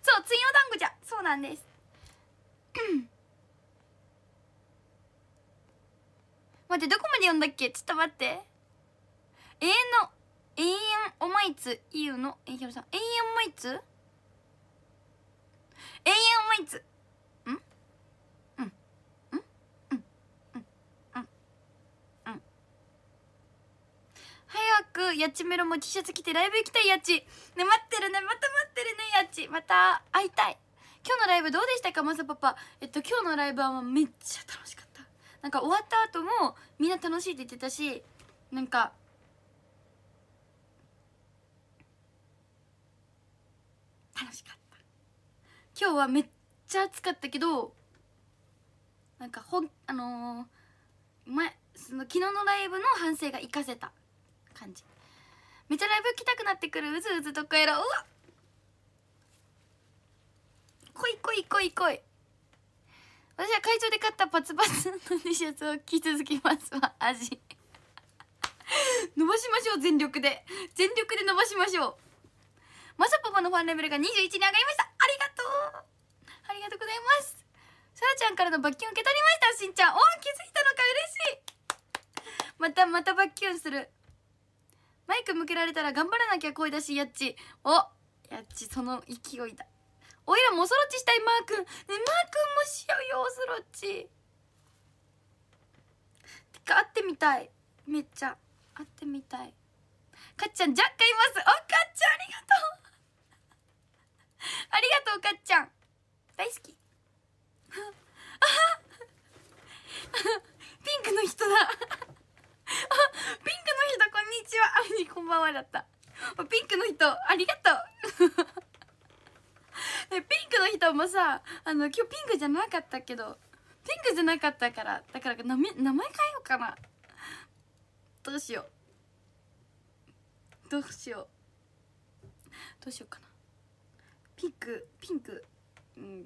そう次の団子じゃそうなんです待ってどこまで読んだっけちょっと待って永遠の永遠おまいついゆのえひろさん永遠おまいつ永遠おまいつんうんうんうんうんうんうん早くやちメロも T シャツ着てライブ行きたいやちね待ってるねまた待ってるねやちまた会いたい今日のライブどうでしたかまさパパえっと今日のライブはめっちゃ楽しかったなんか終わった後もみんな楽しいって言ってたしなんか楽しかった今日はめっちゃ暑かったけどなんかほんあのー、前その昨日のライブの反省が活かせた感じめちゃライブ来たくなってくるうずうずとかやろうわこいこいこいこい私は会場で買ったパツパツの T シャツを着続きますわ味伸ばしましょう全力で全力で伸ばしましょうまさパパのファンレベルが21に上がりましたありがとうありがとうございますさらちゃんからの罰金受け取りましたしんちゃんおお気づいたのか嬉しいまたまた罰金するマイク向けられたら頑張らなきゃ声出しやっちおやっちその勢いだおいらもおそろちしたいマー君ねマー君もしようよおそろちてか会ってみたいめっちゃ会ってみたいかっちゃんジャッいますおかっちゃんありがとう [LAUGHS] ありがとうかっちゃん大好き [LAUGHS] ピンクの人だ [LAUGHS] ピンクの人こんにちはあにこんばんはだったピンクの人ありがとうピンクの人もさあの今日ピンクじゃなかったけどピンクじゃなかったからだから名前変えようかなどうしようどうしようどうしようかなピンクピンクうん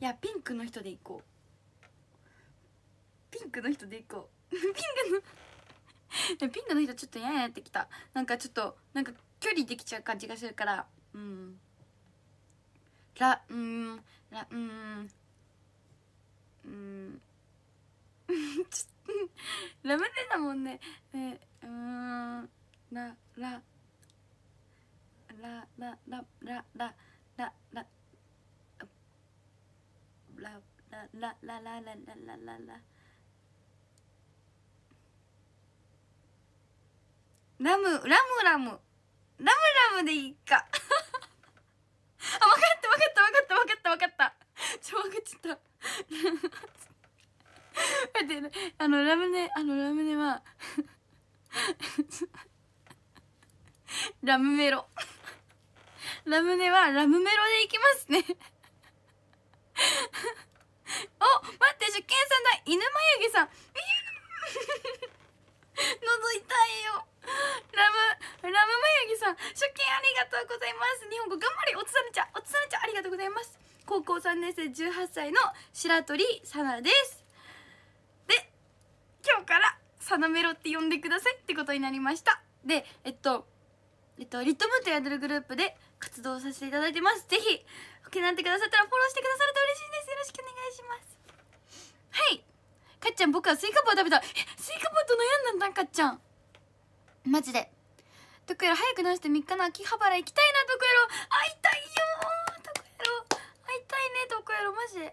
いやピンクの人でいこうピンクの人でいこう [LAUGHS] ピンクの [LAUGHS] ピンクの人ちょっと嫌になってきたなんかちょっとなんか距離できちゃう感じがするからうんラうんラうんうん [LAUGHS] ラムネだもんねえうんラララララララララララララララララララムラムラムラムラムでいいか [LAUGHS] あ分かった分かった分かった分かった分かったちょ分かっちゃった待ってあのラムネあのラムネは [LAUGHS] ラムメロラムネはラムメロでいきますね [LAUGHS] お待って受験さんだ犬眉毛さん喉痛 [LAUGHS] いよラムラム眉毛さん初見ありがとうございます日本語頑張れおつさるちゃんおつさるちゃんありがとうございます高校3年生18歳の白鳥さなですで今日からさなメロって呼んでくださいってことになりましたでえっとえっとリットムートやるグループで活動させていただいてますぜひ気になってくださったらフォローしてくださると嬉しいですよろしくお願いしますはいかっちゃん僕はスイカ棒食べたえスイカ棒と悩んだんだかっちゃんマジでどこやら早く直して3日の秋葉原行きたいなどこやろ会いたいよどこやろ会いたいねどこやろマジで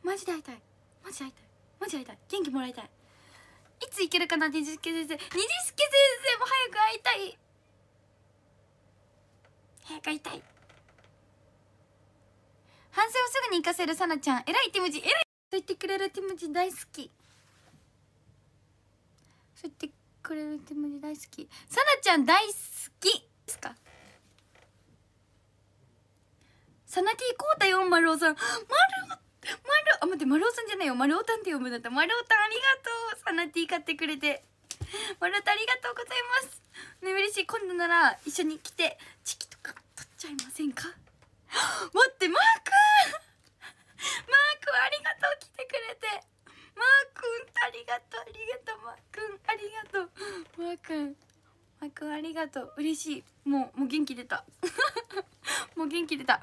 マジで会いたいマジで会いたいマジで会いたい元気もらいたいいつ行けるかなねじすけ先生ねじすけ先生も早く会いたい部屋いたい反省をすぐに生かせるさなちゃん偉いティムジ偉いと言ってくれるティムジ大好きそう言ってくれるティムジ大好きさなちゃん大好きですかサナティーコータよ丸尾さん丸尾丸あ待って丸尾さんじゃないよ丸尾たんって呼ぶんだった丸尾たんありがとうサナティー買ってくれて丸尾たんありがとうございますね嬉しい今度なら一緒に来てチキちゃいませんか [GASPS] 待ってマー君マー君ありがとう来てくれてマー君ありがとうありがとうマー君ありがとうマー君マー君ありがとう嬉しいもうもう元気出た [LAUGHS] もう元気出た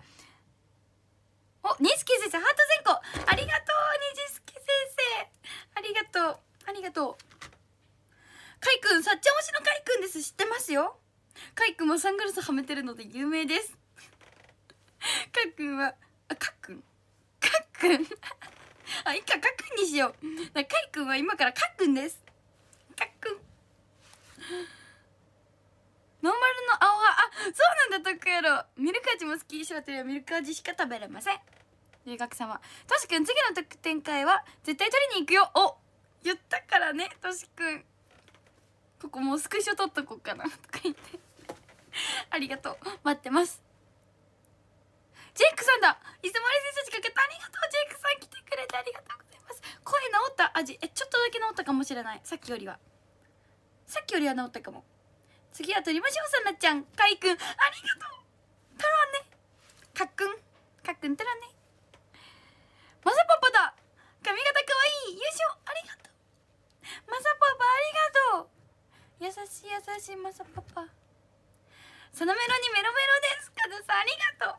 おにし先生ハート全校ありがとう錦先生ありがとうありがとうカイ君さっちゃん推しのカイ君です知ってますよかいくんはサングラスはめてるので有名です [LAUGHS] かっくんはあかっくんかっくんあいいかかっくんにしようだかいくんは今からかっくんですかっくんノーマルの青はあそうなんだ特っくやろミルク味も好き白鳥はミルク味しか食べれません留学様としくん次の特典会は絶対取りに行くよお言ったからねとしくんここもうスクショ撮っとこうかなとか言ってありがとう待ってますジェイクさんだいつもり先生しかけたありがとうジェイクさん来てくれてありがとうございます声治った味えちょっとだけ治ったかもしれないさっきよりはさっきよりは治ったかも次は取りましょうさなちゃんかいくんありがとうたらねかっくんかっくんたらねまさパパだ髪型かわいい優勝ありがとうまさパパありがとう優しい優しいまさパパサナメロにメロメロですカズさんありがと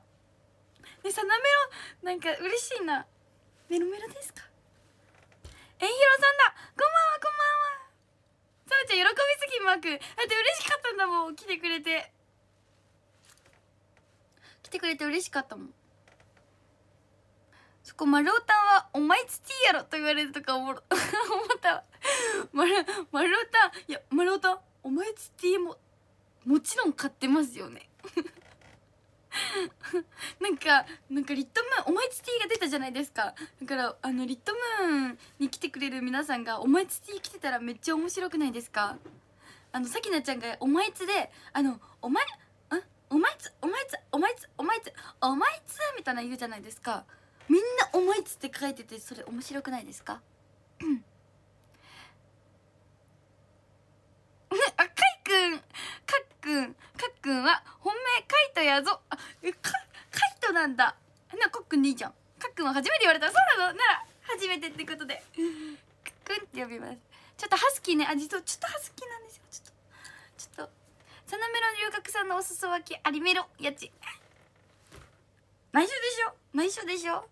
うねサナメロなんか嬉しいなメロメロですかえんひろさんだこんばんはこんばんはサナちゃん喜びすぎマークだって嬉しかったんだもん来てくれて来てくれて嬉しかったもんそこ丸尾たんは「お前土やろ」と言われるとか思 [LAUGHS] 思った丸丸尾たんいや丸尾たんお前土ももちろん買ってますよね [LAUGHS] なんかなんかリットムーンおまいつティーが出たじゃないですかだからあのリットムーンに来てくれる皆さんがおまいつティー来てたらめっちゃ面白くないですかあのさきなちゃんがおまいつであのお前お前つお前つお前つお前つお前つみたいな言うじゃないですかみんな「お前つ」って書いててそれ面白くないですかうんくんかっくんは本命カイトやぞあえかカイトなんだなかっくんでいいじゃんかっくんは初めて言われたそうなのなら初めてってことでかっくんって呼びますちょっとハスキーねあ実はちょっとハスキーなんですよちょっとちょっとサナメロ龍角さんのお裾分けアリメロやち内緒でしょ内緒でしょ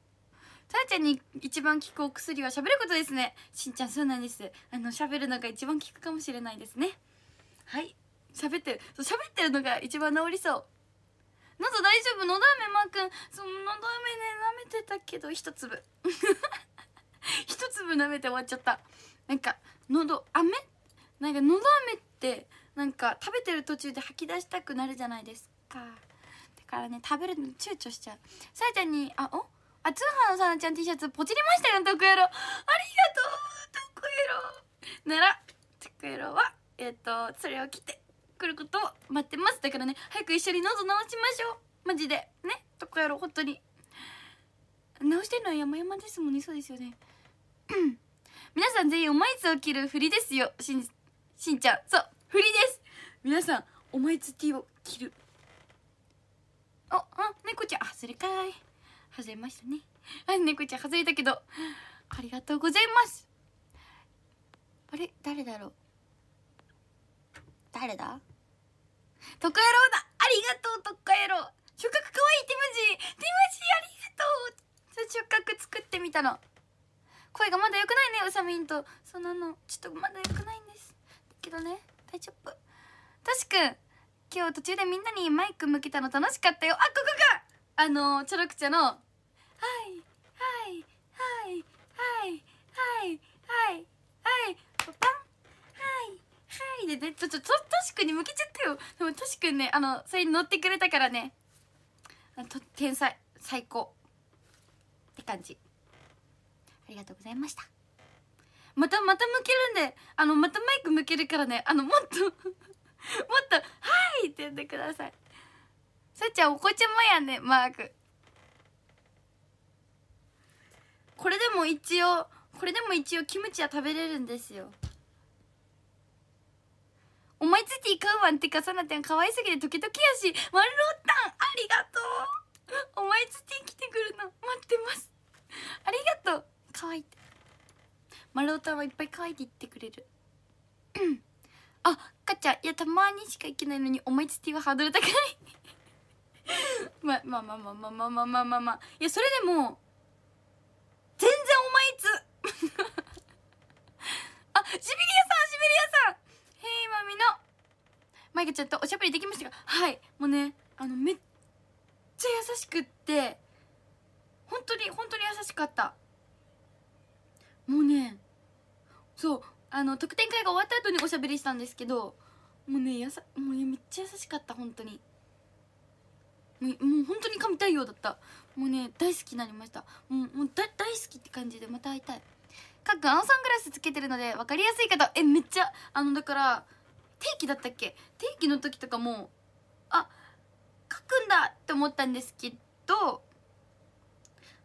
さあちゃんに一番効くお薬は喋ることですねしんちゃんそうなんですあの喋るのが一番効くかもしれないですねはい喋ってる喋ってるのが一番治りそう喉大丈夫のだめまくんそのの飴めね舐めてたけど一粒 [LAUGHS] 一粒舐めて終わっちゃったなんか喉飴なんかのど飴ってなんか食べてる途中で吐き出したくなるじゃないですかだからね食べるの躊躇しちゃうさやちゃんにあおあ通販のさなちゃん T シャツポチりましたよ徳エロありがとう徳エロなら特エロはえっ、ー、とそれを着て来ることを待ってますだからね早く一緒に喉直しましょうマジでねとこやろ本当に直してるのは山々ですもんねそうですよね [CLEARS THROAT] 皆さん全員おまいつを切るふりですよしんしんちゃんそうふりです皆さんおまいつティーを切るおあ猫ちゃん外れかい外れましたねあ猫ちゃん外れたけどありがとうございますあれ誰だろう誰だトカ野郎だありがとうトカ野郎触覚かわいいティムジーティムジーありがとう触覚作ってみたの声がまだ良くないねうさみんとそんなのちょっとまだ良くないんですけどね大丈夫トシくん今日途中でみんなにマイク向けたの楽しかったよあここかあのチョロクチャのはいはいはいはいはいはいはいパンはいはいででちょちょちょくんに向けちゃったよでもトシんねあのそれに乗ってくれたからねと天才最高って感じありがとうございましたまたまた向けるんであのまたマイク向けるからねあのもっと [LAUGHS] もっと「はい!」って言ってくださいさっちゃんお子ちゃまやねマークこれでも一応これでも一応キムチは食べれるんですよ思いついていかうわんってかさなてん可愛すぎて時々やし丸ロッタンありがとうお前ついてきてくるの待ってますありがとう可愛いって丸ロッタンはいっぱい可愛いって言ってくれるあかっちゃんいやたまにしか行けないのに思いついてはハードル高い [LAUGHS] ままあまあまあまあまあまあまあまあまあいやそれでも全然お前つ [LAUGHS] あシビリアさんシビリアさんまみのまいかちゃんとおしゃべりできましたがはいもうねあのめっちゃ優しくって本当に本当に優しかったもうねそうあの特典会が終わった後におしゃべりしたんですけどもうねやさもうめっちゃ優しかった本当にもうもう本当に神対応だったもうね大好きになりましたもうもう大好きって感じでまた会いたいかっくん青サングラスつけてるので分かりやすい方えめっちゃあのだから定期だったっけ定期の時とかもあ書くんだって思ったんですけど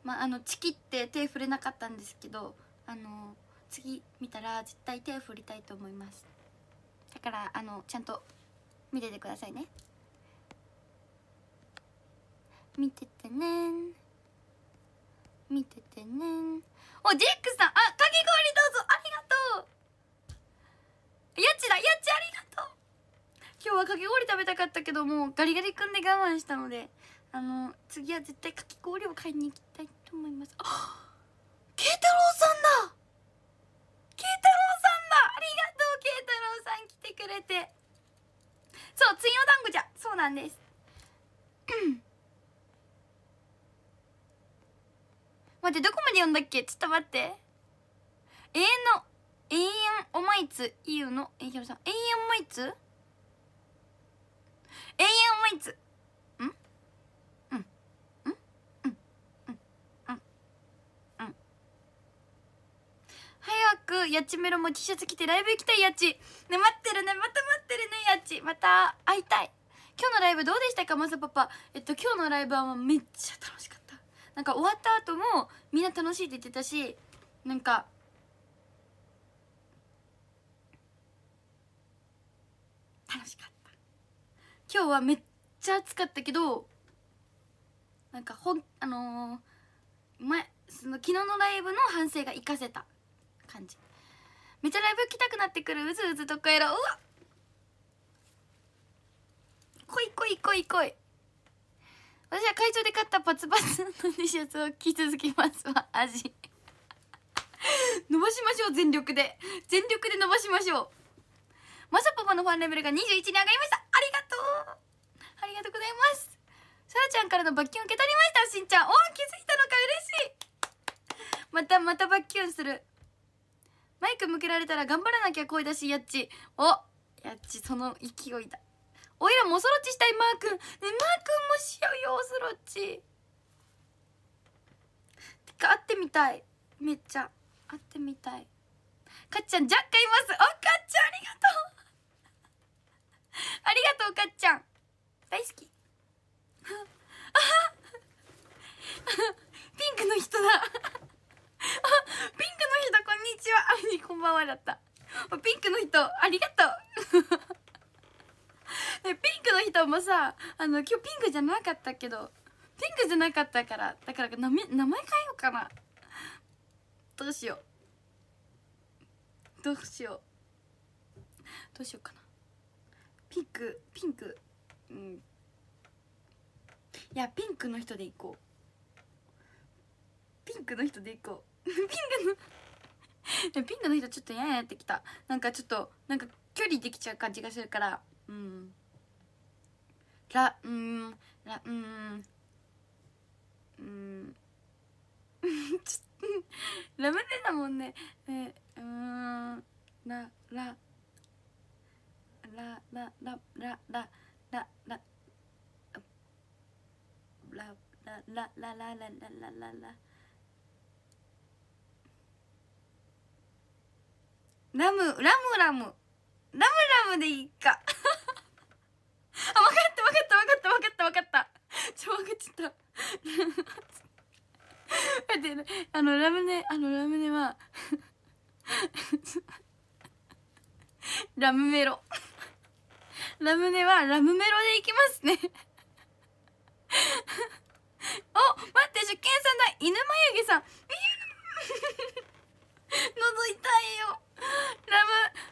まあ、あのチキって手触れなかったんですけどあの次見たら絶対手振りたいと思いますだからあのちゃんと見ててくださいね見ててね見ててねおジェックさんあかき氷どうぞありがとうやちだやちありがとう今日はかき氷食べたかったけどもうガリガリ君で我慢したのであの次は絶対かき氷を買いに行きたいと思いますあ慶太郎さんだ慶太郎さんだありがとう慶太郎さん来てくれてそう次の団子じゃそうなんです待ってどこまで読んだっけちょっと待って永遠の永遠思いついゆのえひろさん永遠思いつ永遠思いつうんうんうんうんうんうん早くやちめろも T シャツ着てライブ行きたいやちね待ってるねまた待ってるねやちまた会いたい今日のライブどうでしたかまさパパえっと今日のライブはめっちゃ楽しかったなんか終わった後もみんな楽しいって言ってたしなんか楽しかった今日はめっちゃ暑かったけどなんかほんあのー、前その昨日のライブの反省が生かせた感じめちゃライブ来たくなってくるうずうずとこえろうわこいこいこいこい私は会場で買ったパツパツの T シャツを着続きますわ味伸ばしましょう全力で全力で伸ばしましょうまさパパのファンレベルが21に上がりましたありがとうありがとうございますさらちゃんからの罰金受け取りましたしんちゃんおお気づいたのか嬉しいまたまた罰金するマイク向けられたら頑張らなきゃ声出しやっちおやっちその勢いだおいらもおそろちしたいマー君ねマー君もしようよおそろちてか会ってみたいめっちゃ会ってみたいかっちゃんジャッカいますおかっちゃんありがとう [LAUGHS] ありがとうかっちゃん大好き [LAUGHS] ピンクの人だ [LAUGHS] ピンクの人こんにちはあにこんばんはだったピンクの人ありがとうえピンクの人もさあの今日ピンクじゃなかったけどピンクじゃなかったからだから名前変えようかなどうしようどうしようどうしようかなピンクピンクうんいやピンクの人でいこうピンクの人でいこう [LAUGHS] ピンクのピンクの人ちょっとやになってきたなんかちょっとなんか距離できちゃう感じがするからうんラうんラうんうん [LAUGHS] ラムネだもんねえーうんラララララララララララララララララララムラムラムラムラムでいいかあ分かった分かった分かった分かった分かったちょ分かっちゃった待ってあのラムネあのラムネは [LAUGHS] ラムメロラムネはラムメロでいきますね [LAUGHS] お待って出勤さんだ犬眉毛さん [LAUGHS] いたいよラ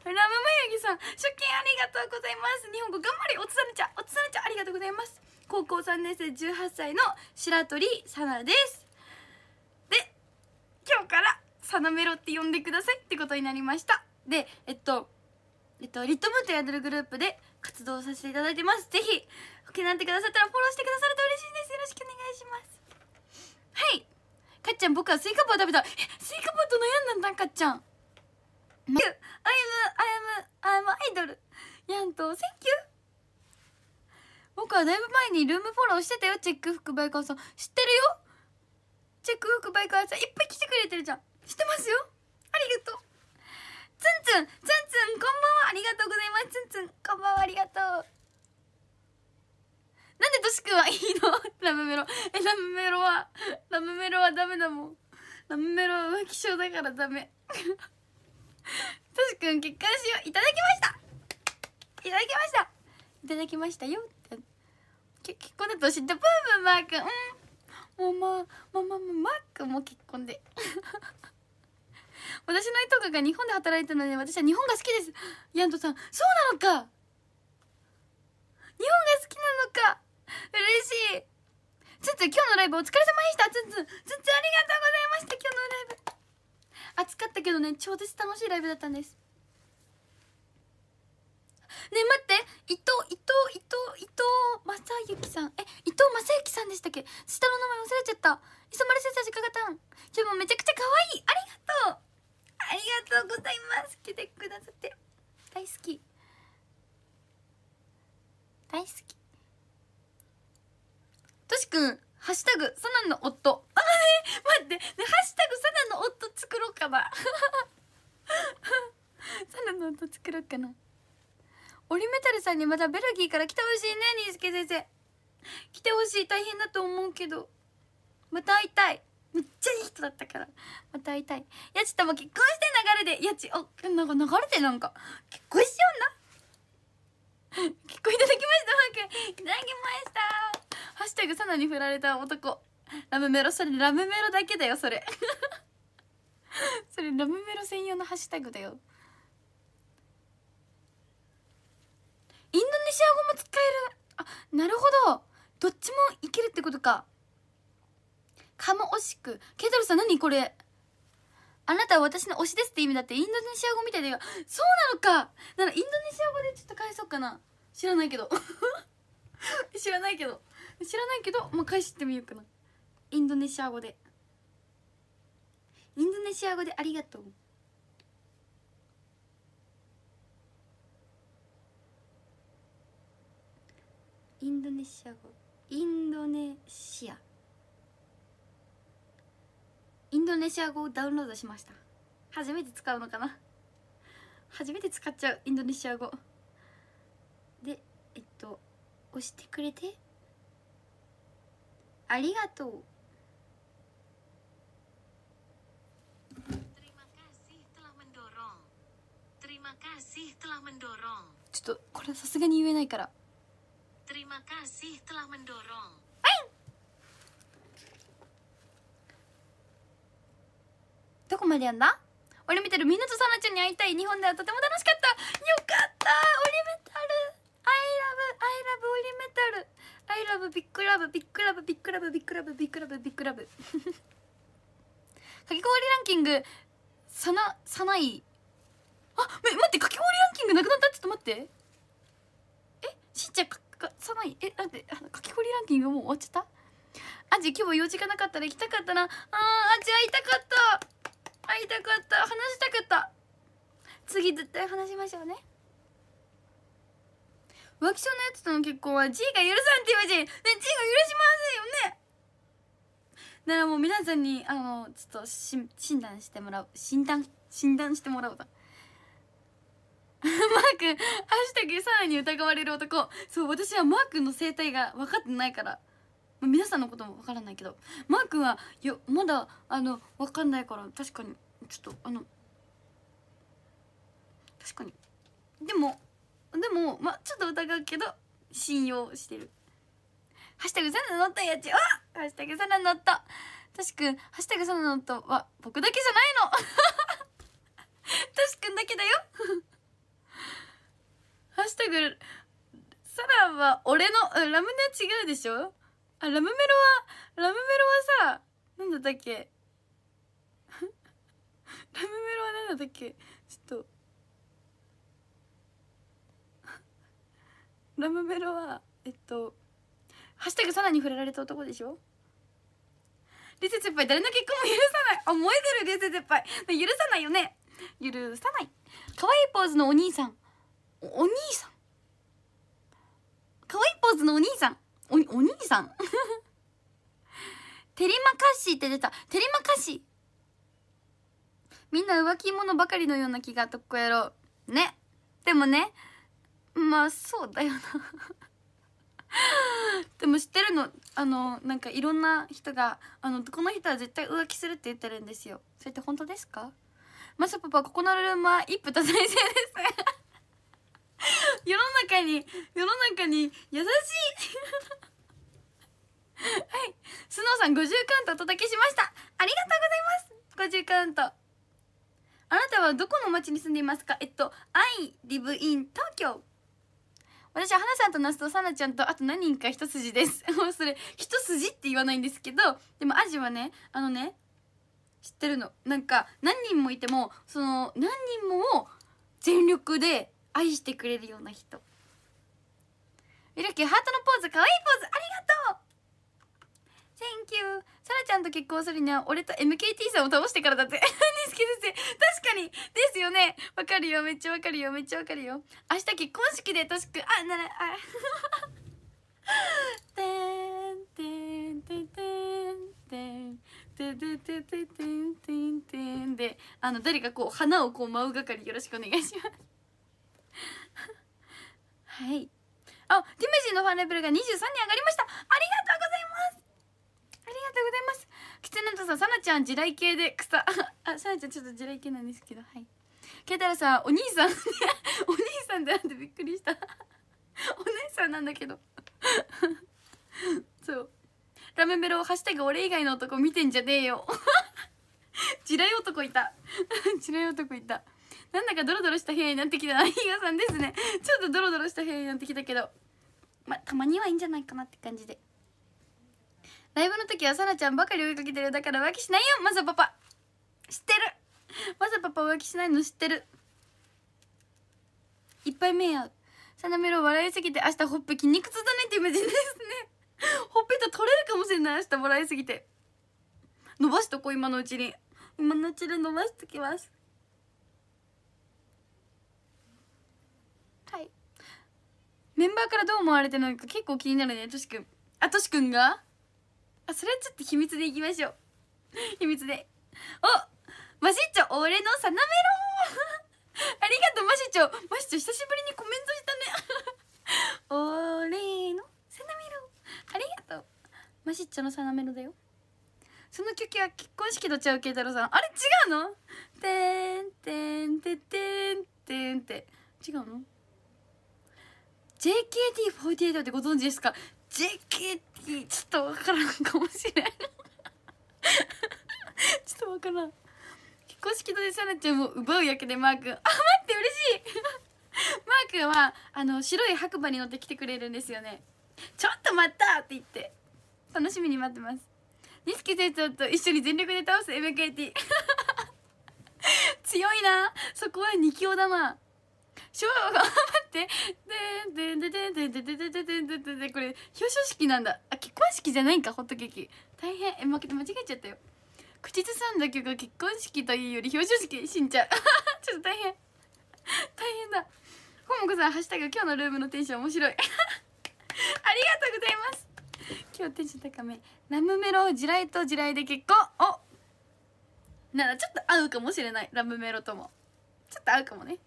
ムラム眉毛さん出勤ありがとうございます日本語頑張れおつさみちゃんおつさみちゃんありがとうございます高校3年生18歳の白鳥さなですで今日からサナメロって呼んでくださいってことになりましたでえっとえっと、リットムーンといるドルグループで活動させていただいてます。ぜひ、気になってくださったらフォローしてくださると嬉しいです。よろしくお願いします。はい。かっちゃん、僕はスイカパー食べた。え、スイカパーと悩んだんだ、かっちゃん。ま、I am, I am, I am アイドル。やんと、Thank you! 僕はだいぶ前にルームフォローしてたよ、チェック服バイカーさん。知ってるよチェック服バイカーさん、いっぱい来てくれてるじゃん。知ってますよありがとうツンツンツンツンこんばんはありがとうございますツンツンこんばんはありがとうなんでトシ君はいいのラムメロえラムメロはラムメロはダメだもんラムメロは浮気症だからダメトシ君結婚しよういただきましたいただきましたいただきましたよって結婚だと知ってブーブーマー君うんもうまあまあまあマークも結婚で私のいとこが日本で働いてるので私は日本が好きですヤントさんそうなのか日本が好きなのか嬉しいつつ今日のライブお疲れ様でしたつつつつありがとうございました今日のライブ暑かったけどね超絶楽しいライブだったんですねえ待って伊藤伊藤伊藤伊藤正幸さんえ伊藤正幸さんでしたっけ下の名前忘れちゃった磯丸先生しかがたん今日もめちゃくちゃ可愛いありがとうありがとうございます来てくださって大好き大好きとしくん「ハッシュタグサナの夫」あね待って、ね、ハッシュタグサナの夫作ろうかな [LAUGHS] サナの夫作ろうかなオリメタルさんにまたベルギーから来てほしいねにいすけ先生来てほしい大変だと思うけどまた会いたいめっちゃいい人だったからまた会いたいやちとも結婚して流れでやちおなんか流れてなんか結婚しような結婚いただきましたマークいただきましたハッシュタグサナに振られた男ラムメロそれラムメロだけだよそれ [LAUGHS] それラムメロ専用のハッシュタグだよインドネシア語も使えるあなるほどどっちもいけるってことかかも惜しくケトルさん何これあなたは私の推しですって意味だってインドネシア語みたいでそうなのかならインドネシア語でちょっと返そうかな知らないけど [LAUGHS] 知らないけど知らないけどもう返してみようかなインドネシア語でインドネシア語でありがとうインドネシア語インドネシアインドネシア語をダウンロードしました初めて使うのかな初めて使っちゃうインドネシア語でえっと押してくれてありがとうちょっとこれさすがに言えないから。どこまでやんだ俺見てるみんなとさなちゃんに会いたい日本ではとても楽しかったよかったオリメタルアイラブアイラブオリメタルアイラブビッグラブビッグラブビッグラブビッグラブビッグラブビッグラブかき氷ランキングさなさないあ待ってかき氷ランキングなくなったちょっと待ってえしんちゃんかさないえなんてあのかき氷ランキングもう終わっちゃったアジ今日用事がなかったら行きたかったなああじジ会いたかった会いたかった話したかった次絶対話しましょうね浮気症のやつとの結婚は G が許さんって言われて、ね、G が許しませんよねならもう皆さんにあのちょっとし診断してもらう診断診断してもらおうと [LAUGHS] マー君ハッシュさらに疑われる男そう私はマー君の生態が分かってないから皆さんのこともわからないけどマー君はよまだあの分かんないから確かにちょっとあの確かにでもでもまあちょっと疑うけど信用してる「ハッシュタグサナのッやちあハッシュタグサナのッた」「しシ君「ハッシュタグサナのッは僕だけじゃないのトシ君だけだよハッシュタグサラは俺のラムネ違うでしょあラムメロはラムメロはさ何だったっけ [LAUGHS] ラムメロは何だったっけちょっと [LAUGHS] ラムメロはえっと「ハッシュタグさらに触れられた男」でしょリセ先輩誰の結婚も許さないあ燃えてるリセ先輩許さないよね許さない可愛いポーズのお兄さんお兄さん可愛いポーズのお兄さんおお兄さん [LAUGHS] テリマカッシーって出たテリマカッシーみんな浮気者ばかりのような気がとっこやろうねでもねまあそうだよな [LAUGHS] でも知ってるのあのなんかいろんな人があのこの人は絶対浮気するって言ってるんですよそれって本当ですかまさパパここのルームは一夫多妻制です [LAUGHS] 世の中に世の中に優しい [LAUGHS] はいスノーさん50カウントお届けしましたありがとうございます50カウントあなたはどこの町に住んでいますかえっと I live in 東京私は花さんと那須とさなちゃんとあと何人か一筋です [LAUGHS] もうそれ一筋って言わないんですけどでもアジはねあのね知ってるのなんか何人もいてもその何人もを全力で愛してくれるような人ミルキーハートのポーズかわいいポーズありがとう Thank you サラちゃんと結婚するには俺と MKT さんを倒してからだって西木先生確かにですよねわかるよめっちゃわかるよめっちゃわかるよ明日結婚式で確かあならあ [LAUGHS] てんてんてんてんてんてんてんてんてんてんてんてんであの誰かこう花をこう舞う係よろしくお願いしますはいあティムジーのファンレベルが23に上がりましたありがとうございますありがとうございますキツネとさんさなちゃん地雷系で草あさなちゃんちょっと地雷系なんですけどはいケタラさんお兄さん [LAUGHS] お兄さんであってびっくりした [LAUGHS] お姉さんなんだけど [LAUGHS] そうラメメロハッシュタグ俺以外の男見てんじゃねえよ地雷男いた地雷男いたなんだかドロドロした部屋になってきたな、ヒガさんですね。ちょっとドロドロした部屋になってきたけど。まあ、たまにはいいんじゃないかなって感じで。ライブの時はさなちゃんばかり追いかけてる。だから浮気しないよ、マサパパ。知ってる。マサパパ浮気しないの知ってる。いっぱい目合う。なナメロ笑いすぎて、明日ほっぺ筋肉痛だねってイメージですね。ほっぺた取れるかもしれない、明日もらいすぎて。伸ばしとこう、今のうちに。今のうちで伸ばしときます。メンバーからどう思われてるのか結構気になるねとしくんあとしくんがあそれはちょっと秘密でいきましょう [LAUGHS] 秘密でおマシッチョ俺のサナメロありがとうマシッチョマシッチョ久しぶりにコメントしたね [LAUGHS] 俺のサナメロありがとうマシッチョのさなめろだよその曲は結婚式とちゃう慶太郎さんあれ違うのてんてんてんてんてんて違うの JKT48 ってご存知ですか JKT ちょっとわからんかもしれん [LAUGHS] ちょっとわからん結婚式のでさなちゃんも奪うやけでマー君あ待って嬉しい [LAUGHS] マー君はあの白い白馬に乗ってきてくれるんですよねちょっと待ったって言って楽しみに待ってます錦成長と一緒に全力で倒す MKT [LAUGHS] 強いなそこは二強だな昭和が待ってででででででででででででででこれ表彰式なんだあ結婚式じゃないんかホットケーキ大変え負けて間違えちゃったよ口ずさんだ曲が結婚式というより表彰式しんちゃんちょっと大変大変だほもこさん「ハッシュタグ今日のルームのテンション面白い」ありがとうございます今日テンション高めラムメロ地雷と地雷で結婚おならちょっと合うかもしれないラムメロともちょっと合うかもね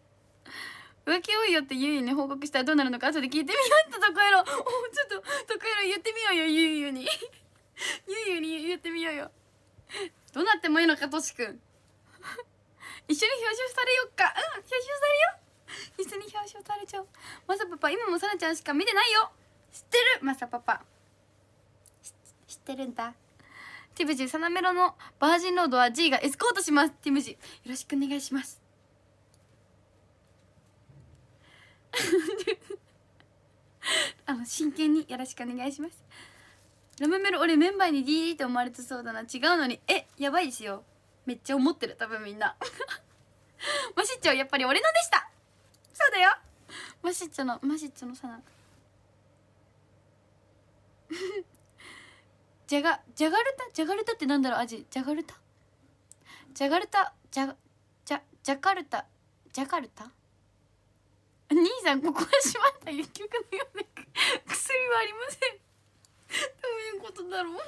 浮気多いよってゆいに報告したらどうなるのか後で聞いてみようとこやろおちょっととこやろ言ってみようよゆいゆにゆいゆに言ってみようよどうなってもいいのかとしくん一緒に表彰されよっかうん表彰されよ一緒に表彰されちゃうマサパパ今もさなちゃんしか見てないよ知ってるマサパパ知ってるんだティムジサナメロのバージンロードは G がエスコートしますティムジよろしくお願いします [LAUGHS] あの真剣によろしくお願いしますラムメロ俺メンバーに DD って思われてそうだな違うのにえやばいですよめっちゃ思ってる多分みんな [LAUGHS] マシッチョやっぱり俺のでしたそうだよマシッチョのマシッチョのさなじゃがじゃがるたじゃがるたってなんだろう味じゃがるたじゃがるたじゃじゃジャカルタジャカルタ兄さんここは閉まった薬局のような薬はありませんどういうことだろうど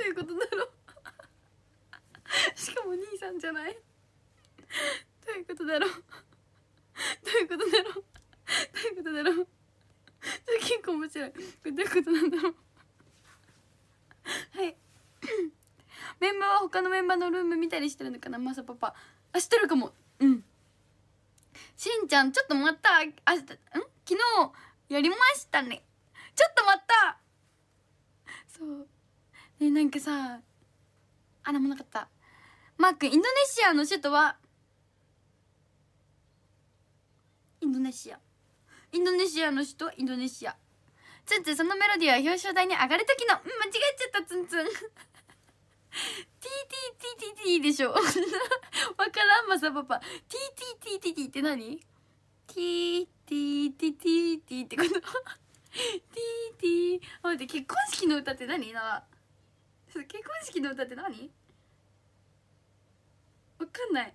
ういうことだろうしかも兄さんじゃないどういうことだろうどういうことだろうどういうことだろう結構面白いこれどういうことなんだろうはいメンバーは他のメンバーのルーム見たりしてるのかなマサパパあ知ってるかもうんしんちゃんちょっとまた明日ん昨日やりましたねちょっと待ったそうねなんかさあれもなかったマークインドネシアの首都はインドネシアインドネシアの首都インドネシアツンツンそのメロディーは表彰台に上がる時の間違えちゃったツンツン TTTTT でしょ [LAUGHS] わからんまさパパ TTTTT って何 ?TTTTT ってこと ?TT 待って結婚式の歌って何な結婚式の歌って何わかんない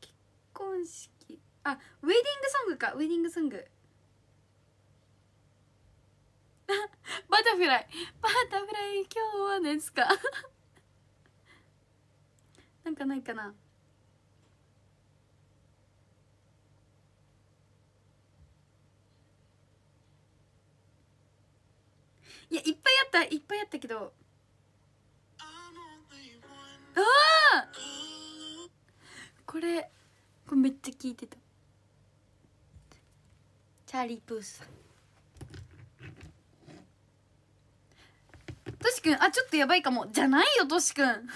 結婚式あウェディングソングかウェディングソング [LAUGHS] バタフライバタフライ今日は何ですかなんかないかな「いやいっぱいあったいっぱいあったけどああこれこれめっちゃ聞いてたチャーリープースさんとしくんあちょっとやばいかもじゃないよとしくん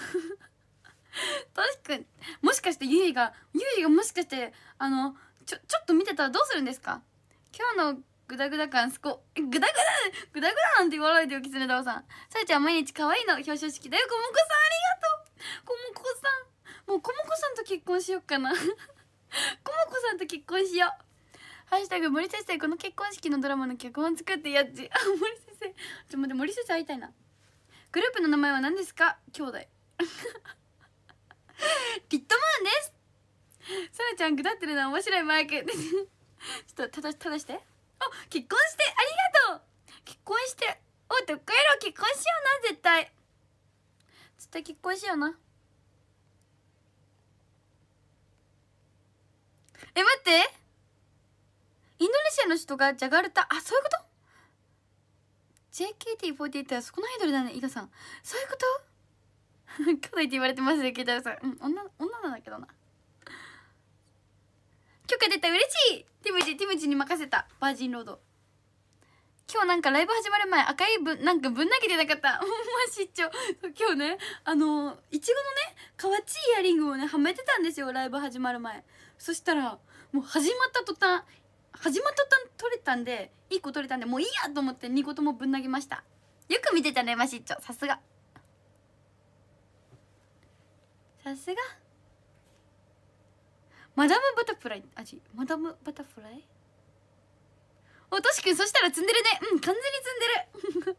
トシくんもしかしてゆいがゆいがもしかしてあのちょちょっと見てたらどうするんですか今日のグダグダ感すこグダグダグダグダなんて言わないでよきつねだおさんさやちゃん毎日可愛いの表彰式だよこもこさんありがとうこもこさんもうこもこさんと結婚しよっかな [LAUGHS] こもこさんと結婚しようハッシュタグ森先生この結婚式のドラマの脚本作ってやっちあ森先生ちょっと待って森先生会いたいなグループの名前は何ですか兄弟ピットマーンですさらちゃん下ってるな面白いマイク [LAUGHS] ちょっとただしてあ結婚してありがとう結婚しておどっかやろ結婚しような絶対絶対結婚しようなえ待ってインドネシアの人がジャガルタあそういうこと JKT48 はそこのアイドルだね伊賀さんそういうこと [LAUGHS] かといって言われてますけどさ、うん、女女なんだけどな許可出た嬉しいティムジティムジに任せたバージンロード今日なんかライブ始まる前赤いぶなんかぶん投げてなかった [LAUGHS] ほんま失調今日ねあのいちごのねかわちいイヤリングをねはめてたんですよライブ始まる前そしたらもう始まった途端始まった途端取れたんで1個取れたんでもういいやと思って2個ともぶん投げましたよく見てたねマシッチョさすがさすがマダムバタフライ味マダムバタフライおとしくんそしたら積んでるねうん完全に積んでる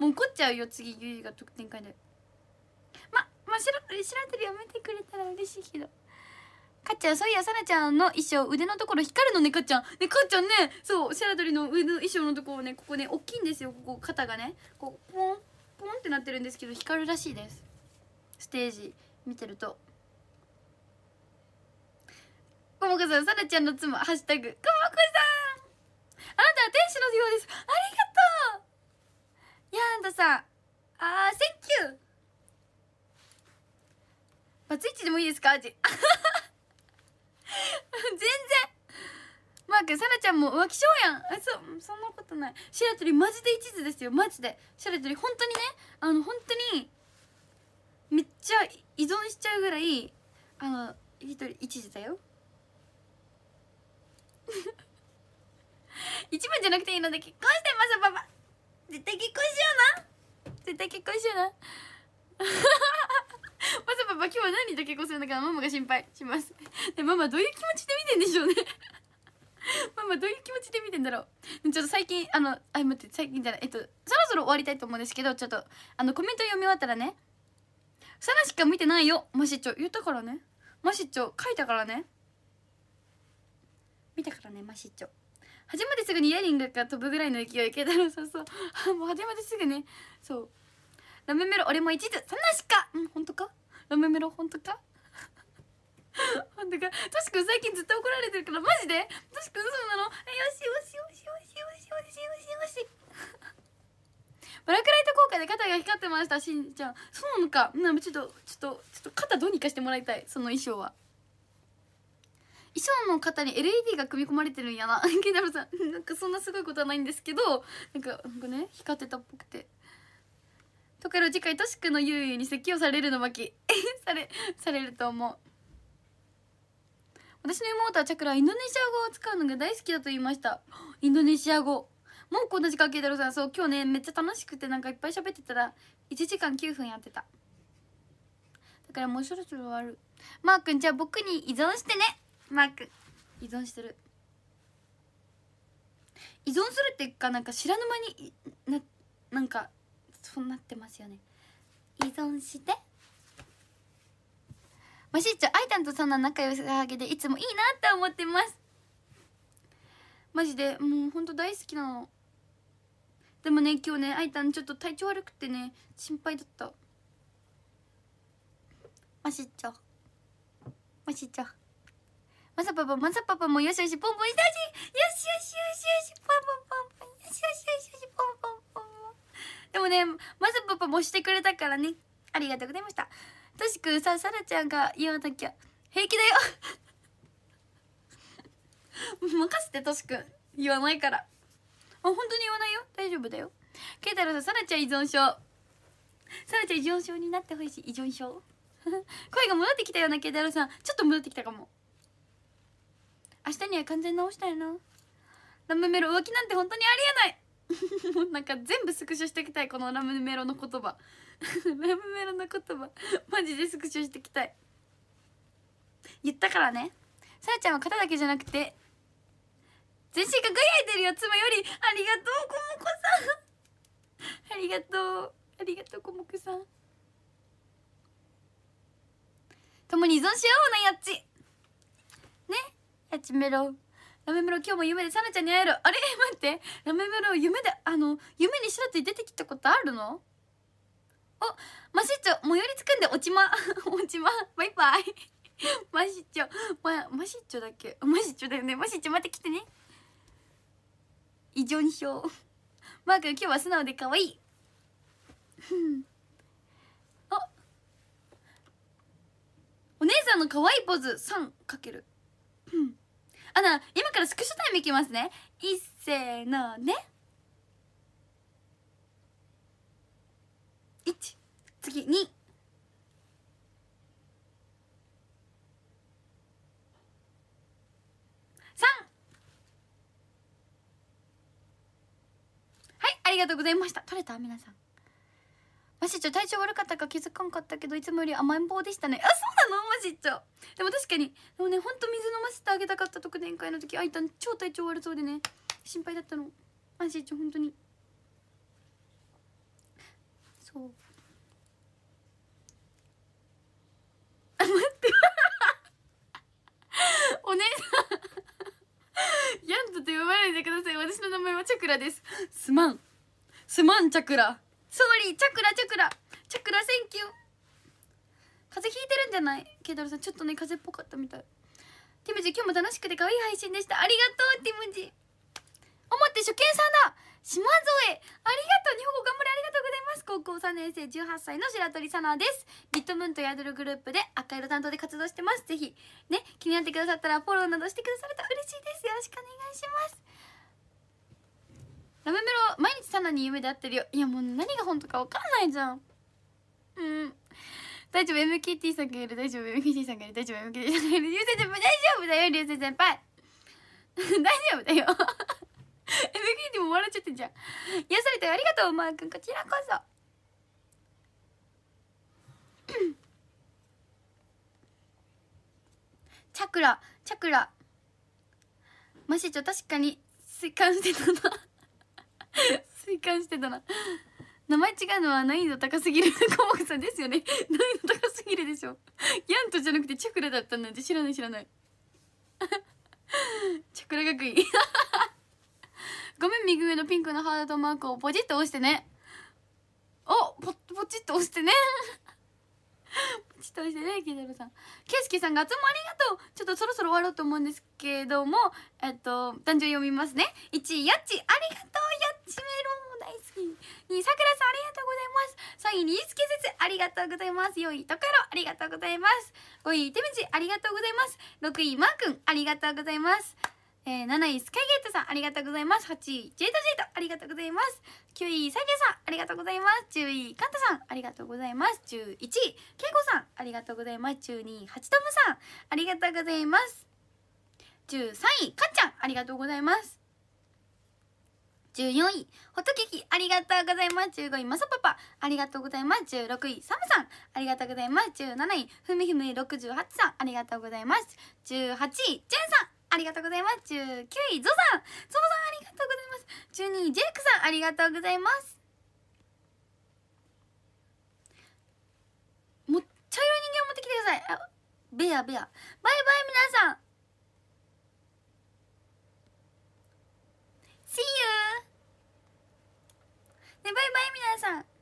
もう怒っちゃうよ次ゆいが得点会でままあ白鳥やめてくれたら嬉しいけどかっちゃんそういやさなちゃんの衣装腕のところ光るのねかっちゃんねかっちゃんねそう白鳥の腕の衣装のところねここね大きいんですよここ肩がねこうポンポンってなってるんですけど光るらしいですステージ見てるとこもこさんさらちゃんの妻ハッシュタグこもこさんあなたは天使のようですありがとうやんださんあーセンキューバツイチでもいいですかじ。[LAUGHS] 全然マークさらちゃんも浮気症やんあそそんなことない白鳥マジで一途ですよマジで白鳥本当にねあの本当にめっちゃ依存しちゃうぐらいあの一人一時だよ [LAUGHS] 一番じゃなくていいので結婚してますパパ絶対結婚しような絶対結婚しような [LAUGHS] まさパパ今日は何と結婚するのかママが心配しますでママどういう気持ちで見てんでしょうね [LAUGHS] ママどういう気持ちで見てんだろうちょっと最近あのあ待って最近じゃないえっとそろそろ終わりたいと思うんですけどちょっとあのコメント読み終わったらねサラしか見てないよマシッチョ言ったからねマシッチョ書いたからね見たからねマシッチョ初めてすぐにイヤリングが飛ぶぐらいの勢いけどそうそう [LAUGHS] もう初めてすぐねそうラムメロ俺も一途サナしかうん本当かラムメロ本当か [LAUGHS] 本当かトシ君最近ずっと怒られてるからマジでトシ君そうなのよしよしよしよしよしよしよしよしブラクライト効果で肩が光ってましたしんちゃんそうなのかなんかちょっとちょっとちょっと肩どうにかしてもらいたいその衣装は衣装の肩に LED が組み込まれてるんやなケンタさんなんかそんなすごいことはないんですけどなんかなんかね光ってたっぽくてとか次回トシクのゆうゆうに説教されるの巻 [LAUGHS] されされると思う私の妹はチャクラインドネシア語を使うのが大好きだと言いましたインドネシア語もうこんな時間慶太るさそう今日ねめっちゃ楽しくてなんかいっぱい喋ってたら1時間9分やってただからもうそろそろ終わるマー君じゃあ僕に依存してねマー君依存してる依存するっていうかなんか知らぬ間にななんかそうなってますよね依存してマシッチョアイタンとそんな仲良さげでいつもいいなって思ってますマジでもうほんと大好きなのでもね今日ねあいたんちょっと体調悪くてね心配だったマシッチョマシッチョマサパパマサパパもよしよしポンポンよしよしよしよしよしポンポンポンポンよしよしよしよしポンポンポンポンでもねマサパパもしてくれたからねありがとうございましたとしくささらちゃんが言わなきゃ平気だよ [LAUGHS] 任せてとしくん言わないから本当に言わないよ大丈夫だよ慶太郎さんさらちゃん依存症さらちゃん依存症になってほしい依存症 [LAUGHS] 声が戻ってきたような慶太郎さんちょっと戻ってきたかも明日には完全直したいなラムメロ浮気なんて本当にありえない [LAUGHS] もうなんか全部スクショしてきたいこのラムメロの言葉 [LAUGHS] ラムメロの言葉マジでスクショしてきたい言ったからねさらちゃんは肩だけじゃなくて全身が輝いてるよ妻よりありがとうこもこさんありがとうありがとうこもこさん共に依存し合うなやっちねやっちめろラメメロ今日も夢でさなちゃんに会えるあれ待ってラメメロ夢であの夢にしって出てきたことあるのおマシッチョ最寄りつくんで落ちま落ちまバイバイマシッチョまマシッチョだっけマシッチョだよねマシッチョって来てね依存症マー君今日は素直で可愛いあお姉さんの可愛いポーズ3かけるあな今からスクショタイムいきますねいっせーのね1次2はいありがとうございました取れた皆さんマシッチョ体調悪かったか気づかんかったけどいつもより甘えん坊でしたねあそうなのマシッチョでも確かにでもねほんと水飲ませてあげたかった特典会の時あいたん超体調悪そうでね心配だったのマシッチョ本当にそう待って [LAUGHS] お姉さんヤントと呼ばないでください私の名前はチャクラですすまんすまんチャクラソーリーチャクラチャクラチャクラセンキュー風邪ひいてるんじゃないケイダルさんちょっとね風邪っぽかったみたいティムジ今日も楽しくて可愛い配信でしたありがとうティムジ思って初見さんだ島添ありがとう日本語頑張れありがとうございます高校3年生18歳の白鳥さなですビットムーンとヤドルグループで赤色担当で活動してますぜひね気になってくださったらフォローなどしてくださると嬉しいですよろしくお願いしますラメメロ毎日サナに夢で会ってるよいやもう何が本当か分かんないじゃんうん大丈夫 MKT さんがいる大丈夫 MKT さんがいる大丈夫 MKT さんがいる流星先輩大丈夫だよ流星先輩 [LAUGHS] 大丈夫だよエビキでも笑っちゃってんじゃん癒されよありがとうマー君こちらこそ [COUGHS] チャクラチャクラマシチョ確かに水管してたな水管 [LAUGHS] してたな名前違うのは難易度高すぎるコモクさんですよね難易度高すぎるでしょヤントじゃなくてチャクラだったなんて知らない知らない [LAUGHS] チャクラ学院 [LAUGHS] 画面右上のピンクのハートマークをポチッと押してねおポポチッと押してね [LAUGHS] ポチッと押してねケイさんケイスケさんが「いつもありがとう」ちょっとそろそろ終わろうと思うんですけどもえっと男女読みますね1位やっちありがとうやっちメロ大好き2さくらさんありがとうございます3位にいつけせつありがとうございます4位とくろありがとうございます5位てみちありがとうございます6位まーくんありがとうございますえー、7位スカイゲートさんありがとうございます8位ジェイトジェイトありがとうございます9位サゲさんありがとうございます10位カンタさんありがとうございます11位ケイコさんありがとうございます12位ハチトムさんありがとうございます13位かっちゃんありがとうございます14位ホットケーキありがとうございます15位マサパパありがとうございます16位サムさんありがとうございます17位ふみふみ68さんありがとうございます18位ジェンさんありがとうございます。19位、ゾさんゾボさんありがとうございます。12位、ジェイクさんありがとうございます。も、茶色い人形持ってきてください。あ、ベアベア。バイバイ皆さん !See you! ね、バイバイ皆さん